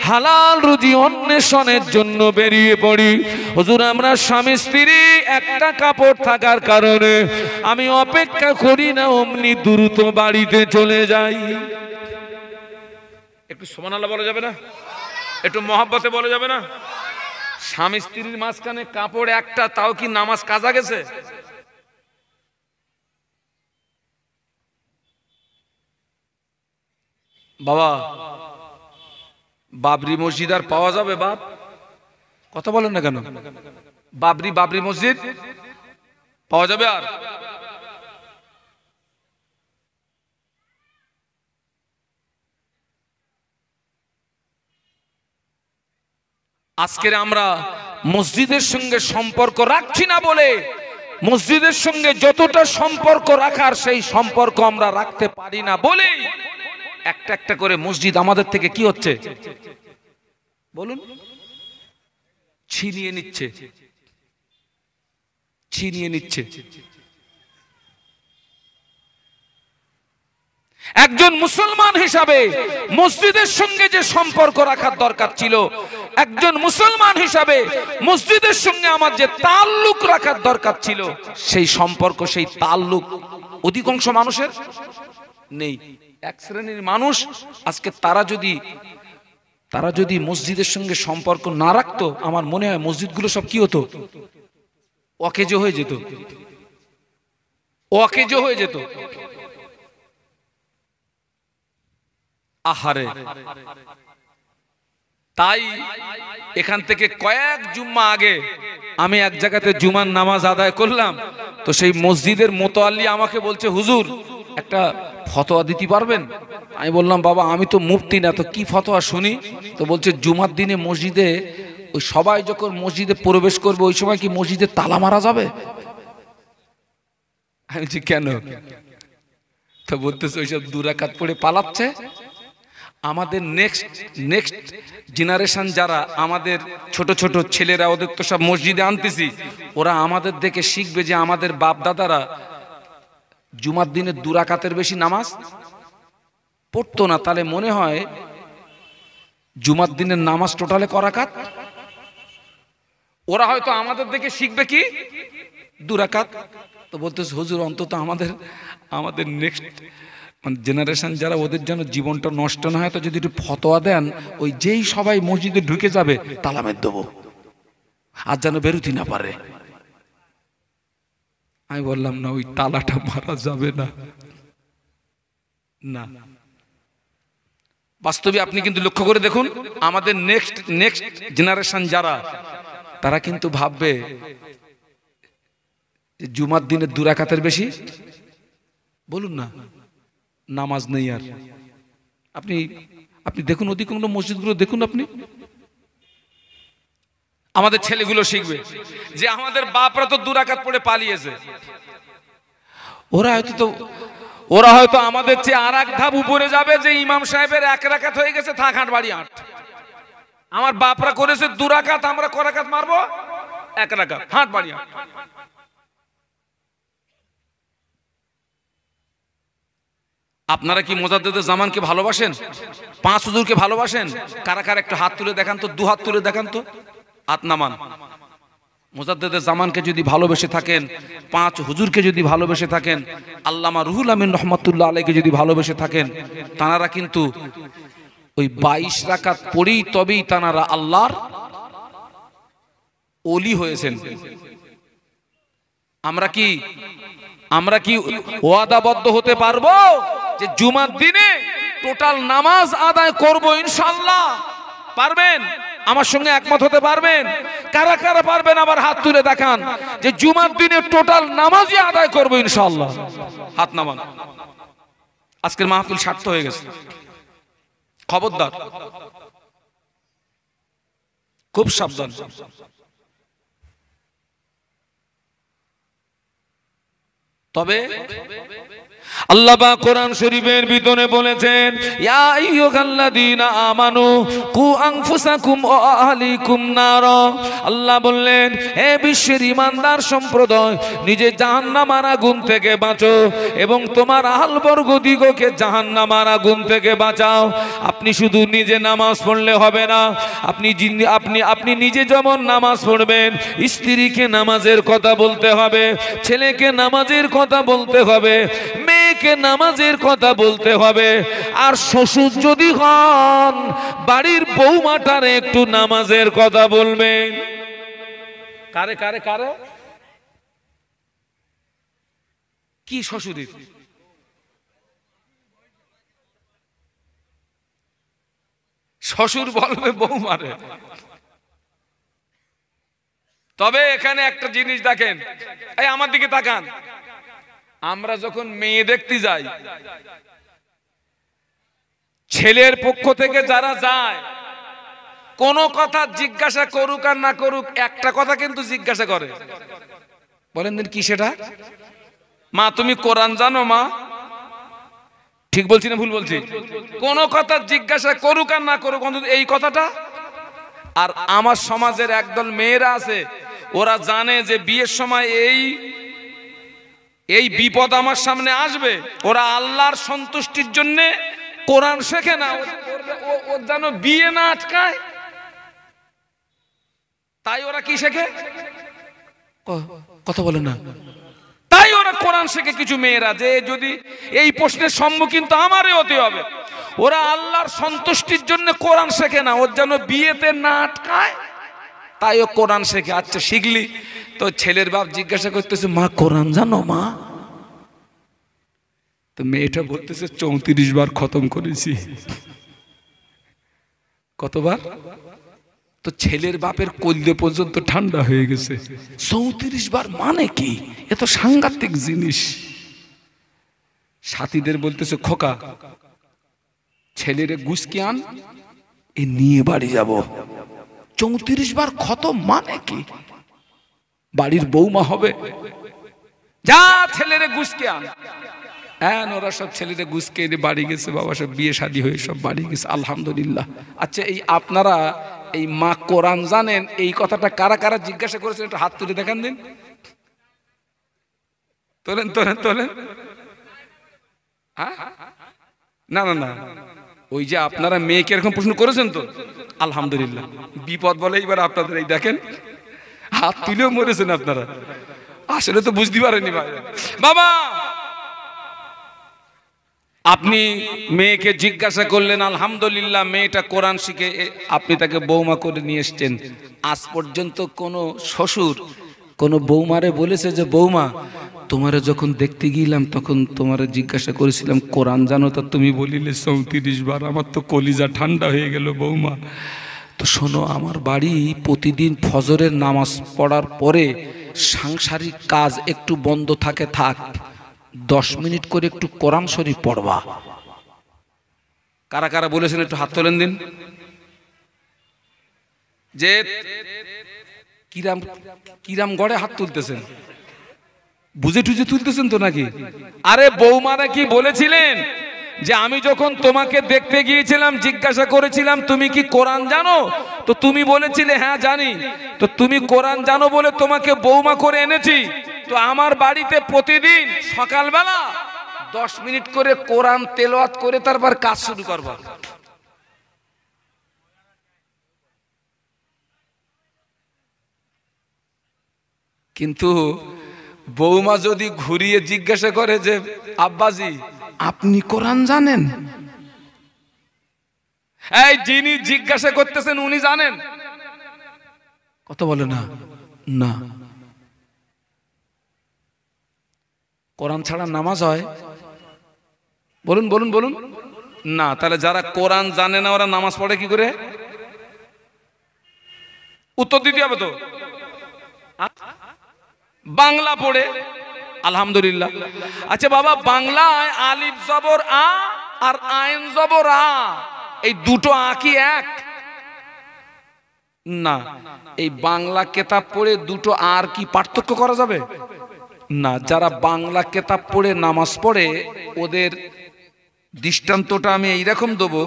হালাল রুজি অন্বেষণ দর্শনের জন্য বেরিয়ে পড়ি হুজুর আমরা স্বামী স্ত্রী একটা কাপড় থাকার কারণে আমি অপেক্ষা করি না অমনি দ্রুত বাড়িতে চলে যাই একটু সমান আল্লাহ বলা যাবে না একটু মহাব্বতে বলা যাবে না স্বামী স্ত্রীর মাঝখানে কাপড় একটা তাও কি নামাজ কাজা গেছে বাবা বাবরি মসজিদ আর পাওয়া যাবে বাপ কথা বলেন না কেন বাবরি বাবরি মসজিদ পাওয়া যাবে আর আজকের আমরা মসজিদের সঙ্গে সম্পর্ক রাখছি না বলে মসজিদের সঙ্গে যতটা সম্পর্ক রাখার সেই সম্পর্ক আমরা রাখতে পারি না বলে একটা একটা করে মসজিদ আমাদের থেকে কি হচ্ছে বলুন ছিনিয়ে নিচ্ছে ছিনিয়ে নিচ্ছে একজন মুসলমান হিসাবে মসজিদের সঙ্গে যে সম্পর্ক রাখার দরকার ছিল একজন মুসলমান হিসাবে মসজিদের সঙ্গে আমার যে তাল্লুক রাখার দরকার ছিল সেই সম্পর্ক সেই তাল্লুক অধিকাংশ মানুষের নেই এক শ্রেণীর মানুষ আজকে তারা যদি তারা যদি মসজিদের সঙ্গে সম্পর্ক না রাখতো আমার মনে হয় মসজিদগুলো সব কি হতো অকেজো হয়ে যেত অকেজো হয়ে যেত আহারে তাই এখান থেকে কয়েক জুম্মা আগে আমি এক জায়গাতে জুমার নামাজ আদায় করলাম তো সেই মসজিদের মোতোয়াল্লি আমাকে বলছে হুজুর একটা ফতোয়া দিতে পারবেন আমি বললাম বাবা আমি তো মুফতি না তো কী ফতোয়া শুনি তো বলছে জুমার দিনে মসজিদে ওই সবাই যখন মসজিদে প্রবেশ করবে ওই সময় কি মসজিদে তালা মারা যাবে আমি বলছি কেন তো বলতেছে ওইসব দুরাকাত পড়ে পালাচ্ছে আমাদের নেক্সট নেক্সট জেনারেশন যারা আমাদের ছোট ছোট ছেলেরা ওদের তো সব মসজিদে আনতেছি ওরা আমাদের দেখে শিখবে যে আমাদের বাপ দাদারা জুমার দিনে দুরাকাতের বেশি নামাজ পড়তো না তাহলে মনে হয় জুমার দিনের নামাজ টোটালে করাকাত ওরা হয়তো আমাদের দেখে শিখবে কি দুরাকাত তো বলতেছে হুজুর অন্তত আমাদের আমাদের নেক্সট মানে জেনারেশন যারা ওদের যেন জীবনটা নষ্ট না হয় তো যদি একটু ফতোয়া দেন ওই যেই সবাই মসজিদে ঢুকে যাবে তালামের দেবো আর যেন বেরুতি না পারে আমি বললাম না ওই তালাটা মারা যাবে না না বাস্তবে আপনি কিন্তু লক্ষ্য করে দেখুন আমাদের নেক্সট নেক্সট জেনারেশন যারা তারা কিন্তু ভাববে জুমার দিনে দুরাকাতের বেশি বলুন না নামাজ নেই আর আপনি আপনি দেখুন অধিকাংশ মসজিদগুলো দেখুন আপনি আমাদের ছেলেগুলো শিখবে যে আমাদের বাপরা তো দুরাকাত পড়ে পালিয়েছে ওরা হয়তো তো ওরা হয়তো আমাদের চেয়ে আর এক ধাপ উপরে যাবে যে ইমাম সাহেবের এক রাকাত হয়ে গেছে থাক হাট বাড়ি আট আমার বাপরা করেছে দুরাকাত আমরা করাকাত মারবো এক রাকাত হাট বাড়ি আট আপনারা কি মোজাদ্দেদের জামানকে ভালোবাসেন পাঁচ হুজুরকে ভালোবাসেন কারা কার একটা হাত তুলে দেখান তো দু হাত তুলে দেখান তো আতনামান মোজাদ্দেদের জামানকে যদি ভালোবেসে থাকেন পাঁচ হুজুরকে যদি ভালোবেসে থাকেন আল্লামা রুহুল আমিন রহমতুল্লাহ আলীকে যদি ভালোবেসে থাকেন তাঁরা কিন্তু ওই বাইশ রাখাত পড়েই তবেই তাঁরা আল্লাহর অলি হয়েছেন আমরা কি আমরা কি ওয়াদাবদ্ধ হতে পারবো যে জুমার দিনে টোটাল নামাজ আদায় করবো ইনশাল্লাহ পারবেন আমার সঙ্গে একমত হতে পারবেন কারা কারা পারবেন আবার হাত তুলে দেখান যে জুমার দিনে টোটাল নামাজই আদায় করবো ইনশাল্লাহ হাত নামান আজকের মাহফিল স্বার্থ হয়ে গেছে খবরদার খুব সাবধান তবে আল্লাহ কোরআন শরীফের ভিতরে বলেছেন আল্লাহ বললেন হে বিশ্বের ইমানদার সম্প্রদায় নিজে জাহান্নামার আগুন থেকে বাঁচো এবং তোমার আহলবর্গ দিগকে জাহান্নামার আগুন থেকে বাঁচাও আপনি শুধু নিজে নামাজ পড়লে হবে না আপনি আপনি আপনি নিজে যেমন নামাজ পড়বেন স্ত্রীকে নামাজের কথা বলতে হবে ছেলেকে নামাজের কথা বলতে হবে মেয়েকে নামাজের কথা বলতে হবে আর শ্বশুর যদি হন বাড়ির বৌমাটারে একটু নামাজের কথা বলবেন কারে কারে কারে কি শ্বশুরের শ্বশুর বলবে বউ মারে তবে এখানে একটা জিনিস দেখেন এই আমার দিকে তাকান আমরা যখন মেয়ে দেখতে যাই ছেলের পক্ষ থেকে যারা যায় কোন কথা জিজ্ঞাসা করুক আর না করুক একটা কথা কিন্তু জিজ্ঞাসা করে বলেন দিন কি সেটা মা তুমি কোরআন জানো মা ঠিক বলছি না ভুল বলছি কোন কথা জিজ্ঞাসা করুক আর না করুক অন্তত এই কথাটা আর আমার সমাজের একদল মেয়েরা আছে ওরা জানে যে বিয়ের সময় এই এই বিপদ আমার সামনে আসবে ওরা আল্লাহর সন্তুষ্টির জন্য কোরআন শেখে না ওর যেন বিয়ে না আটকায় তাই ওরা কি শেখে কথা বলে না তাই ওরা কোরআন শেখে কিছু মেয়েরা যে যদি এই প্রশ্নের সম্মুখীন তো আমারই হতে হবে ওরা আল্লাহর সন্তুষ্টির জন্য কোরআন শেখে না ওর যেন বিয়েতে না আটকায় তাইও কোরআন শেখে আচ্ছা শিখলি তো ছেলের বাপ জিজ্ঞাসা করতেছে মা কোরআন জানো মা তো মেয়েটা বলতেছে চৌত্রিশ বার খতম করেছি কতবার তো ছেলের বাপের কলদে পর্যন্ত ঠান্ডা হয়ে গেছে চৌত্রিশ বার মানে কি এত সাংঘাতিক জিনিস সাথীদের বলতেছে খোকা ছেলেরে গুসকি আন এ নিয়ে বাড়ি যাব চৌত্রিশ বার ক্ষত মানে কি বাড়ির বৌমা হবে যা ছেলেরে গুসকে আন হ্যাঁ ওরা সব ছেলেদের গুসকে এনে বাড়ি গেছে বাবা সব বিয়ে শাদি হয়ে সব বাড়ি গেছে আলহামদুলিল্লাহ আচ্ছা এই আপনারা এই মা কোরআন জানেন এই কথাটা কারা কারা জিজ্ঞাসা করেছেন একটু হাত তুলে দেখান দিন তোলেন তোলেন তোলেন হ্যাঁ? না না না ওই যে আপনারা মেয়েকে এরকম প্রশ্ন করেছেন তো আলহামদুলিল্লাহ বিপদ বলে এইবার আপনাদের এই দেখেন হাত তুলেও মরেছেন আপনারা আসলে তো বুঝতে পারেনি বাবা আপনি মেয়েকে জিজ্ঞাসা করলেন আলহামদুলিল্লাহ মেয়েটা কোরআন শিখে আপনি তাকে বৌমা করে নিয়ে এসছেন আজ পর্যন্ত কোনো শ্বশুর কোনো বৌমারে বলেছে যে বৌমা তোমারে যখন দেখতে গিয়েলাম তখন তোমারে জিজ্ঞাসা করেছিলাম কোরআন জানো তা তুমি বলিলে চৌত্রিশ বার আমার তো কলিজা ঠান্ডা হয়ে গেল বৌমা তো শোনো আমার বাড়ি প্রতিদিন ফজরের নামাজ পড়ার পরে সাংসারিক কাজ একটু বন্ধ থাকে থাক দশ মিনিট করে একটু কোরআন শরীফ পড়বা কারা কারা বলেছেন একটু হাত তোলেন দিন যে কিরাম কিরাম গড়ে হাত তুলতেছেন বুঝে টুজে তুলতেছেন তো নাকি আরে বৌমারা কি বলেছিলেন যে আমি যখন তোমাকে দেখতে গিয়েছিলাম জিজ্ঞাসা করেছিলাম তুমি কি কোরআন জানো তো তুমি বলেছিলে হ্যাঁ জানি তো তুমি কোরআন জানো বলে তোমাকে বৌমা করে এনেছি তো আমার বাড়িতে প্রতিদিন সকালবেলা দশ মিনিট করে কোরআন তেলওয়াত করে তারপর কাজ শুরু করব কিন্তু বৌমা যদি ঘুরিয়ে জিজ্ঞাসা করে যে আব্বাজি আপনি কোরআন জানেন এই যিনি জিজ্ঞাসা করতেছেন উনি জানেন কত বলে না না কোরআন ছাড়া নামাজ হয় বলুন বলুন বলুন না তাহলে যারা কোরআন জানে না ওরা নামাজ পড়ে কি করে উত্তর দিতে হবে তো বাংলা পড়ে আলহামদুলিল্লাহ আচ্ছা বাবা বাংলায় আলিফ জবর আ আর আইন জবর আ এই দুটো আ কি এক না এই বাংলা কেতাব পড়ে দুটো আর কি পার্থক্য করা যাবে না যারা বাংলা কেতাব পড়ে নামাজ পড়ে ওদের দৃষ্টান্তটা আমি এইরকম দেবো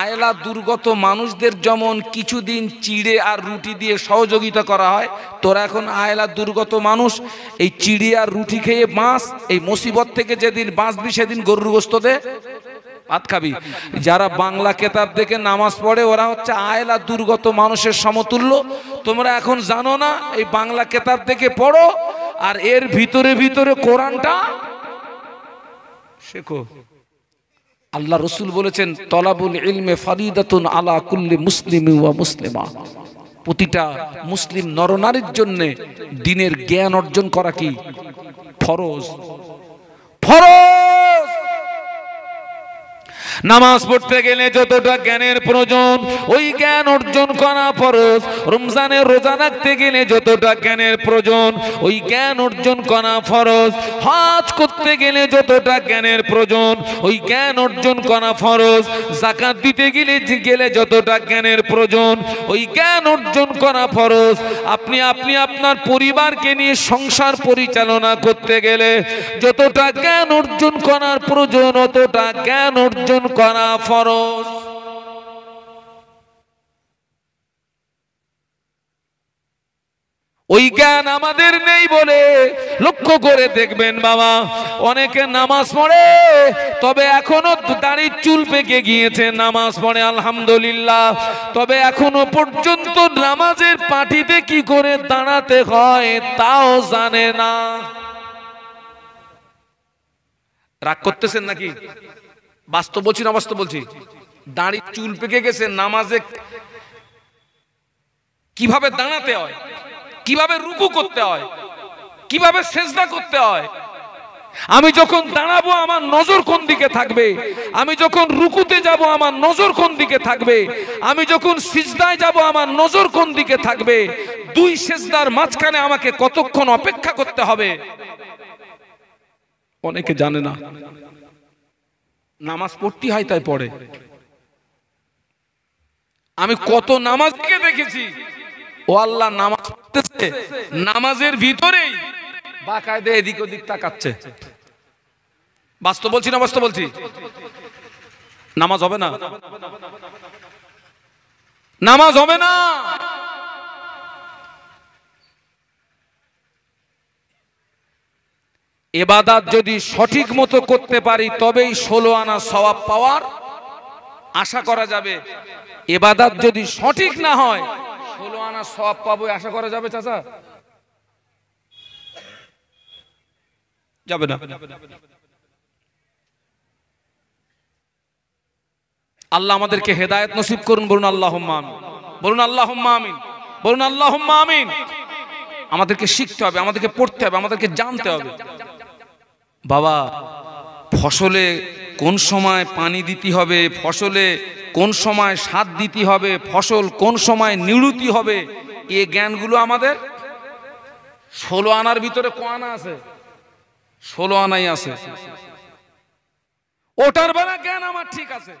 আয়লা দুর্গত মানুষদের যেমন কিছুদিন চিড়ে আর রুটি দিয়ে সহযোগিতা করা হয় তোরা এখন আয়লা দুর্গত মানুষ এই চিড়ে আর রুটি খেয়ে বাঁশ এই মুসিবত থেকে যেদিন বাঁচবি সেদিন গরুর দে ভাত খাবি যারা বাংলা কেতাব দেখে নামাজ পড়ে ওরা হচ্ছে আয়লা দুর্গত মানুষের সমতুল্য তোমরা এখন জানো না এই বাংলা কেতাব দেখে পড়ো আর এর ভিতরে ভিতরে কোরআনটা শেখো আল্লাহ রসুল বলেছেন তলাবুল ইলমে ফারিদাতুন আলা কুল্লি মুসলিম ওয়া মুসলিমা প্রতিটা মুসলিম নরনারীর জন্য দিনের জ্ঞান অর্জন করা কি ফরজ ফরজ নামাজ পড়তে গেলে যতটা জ্ঞানের প্রয়োজন ওই জ্ঞান অর্জন করা ফরজ রমজানের রোজা রাখতে গেলে যতটা জ্ঞানের প্রয়োজন ওই জ্ঞান অর্জন করা ফরজ হজ করতে গেলে যতটা জ্ঞানের প্রয়োজন ওই জ্ঞান অর্জন করা ফরজ জাকাত দিতে গেলে গেলে যতটা জ্ঞানের প্রয়োজন ওই জ্ঞান অর্জন করা ফরজ আপনি আপনি আপনার পরিবারকে নিয়ে সংসার পরিচালনা করতে গেলে যতটা জ্ঞান অর্জন করার প্রয়োজন অতটা জ্ঞান অর্জন করা ফরজ ওই জ্ঞান আমাদের নেই বলে লক্ষ্য করে দেখবেন বাবা অনেকে নামাজ পড়ে তবে এখনো দাঁড়ির চুল পেকে গিয়েছে নামাজ পড়ে আলহামদুলিল্লাহ তবে এখনো পর্যন্ত নামাজের পাটিতে কি করে দাঁড়াতে হয় তাও জানে না রাগ করতেছেন নাকি বাস্তব বলছি না বাস্তব বলছি দাঁড়ি চুল পেকে গেছে নামাজে কিভাবে দাঁড়াতে হয় কিভাবে রুকু করতে হয় কিভাবে সেজদা করতে হয় আমি যখন দাঁড়াবো আমার নজর কোন দিকে থাকবে আমি যখন রুকুতে যাব আমার নজর কোন দিকে থাকবে আমি যখন সিজদায় যাব আমার নজর কোন দিকে থাকবে দুই সেজদার মাঝখানে আমাকে কতক্ষণ অপেক্ষা করতে হবে অনেকে জানে না নামাজ পড়তে হয় তাই পড়ে আমি কত নামাজকে দেখেছি ও আল্লাহ নামাজ পড়তেছে নামাজের ভিতরেই বাকায়দে এদিক ওদিক তাকাচ্ছে বাস্তব বলছি না বাস্তব বলছি নামাজ হবে না নামাজ হবে না এবাদাত যদি সঠিক মতো করতে পারি তবেই ষোলো আনা সবাব পাওয়ার আশা করা যাবে এবাদাত যদি সঠিক না হয় ষোলো আনা সবাব পাবো আশা করা যাবে চাচা যাবে না আল্লাহ আমাদেরকে হেদায়ত নসিব করুন বলুন আল্লাহ বলুন আল্লাহ বলুন আল্লাহ আমিন আমাদেরকে শিখতে হবে আমাদেরকে পড়তে হবে আমাদেরকে জানতে হবে বাবা ফসলে কোন সময় পানি দিতে হবে ফসলে কোন সময় সার দিতে হবে ফসল কোন সময় নিড়ুতি হবে এ জ্ঞানগুলো আমাদের ষোলো আনার ভিতরে ক আনা আছে ষোলো আনাই আছে ওটার বেলা জ্ঞান আমার ঠিক আছে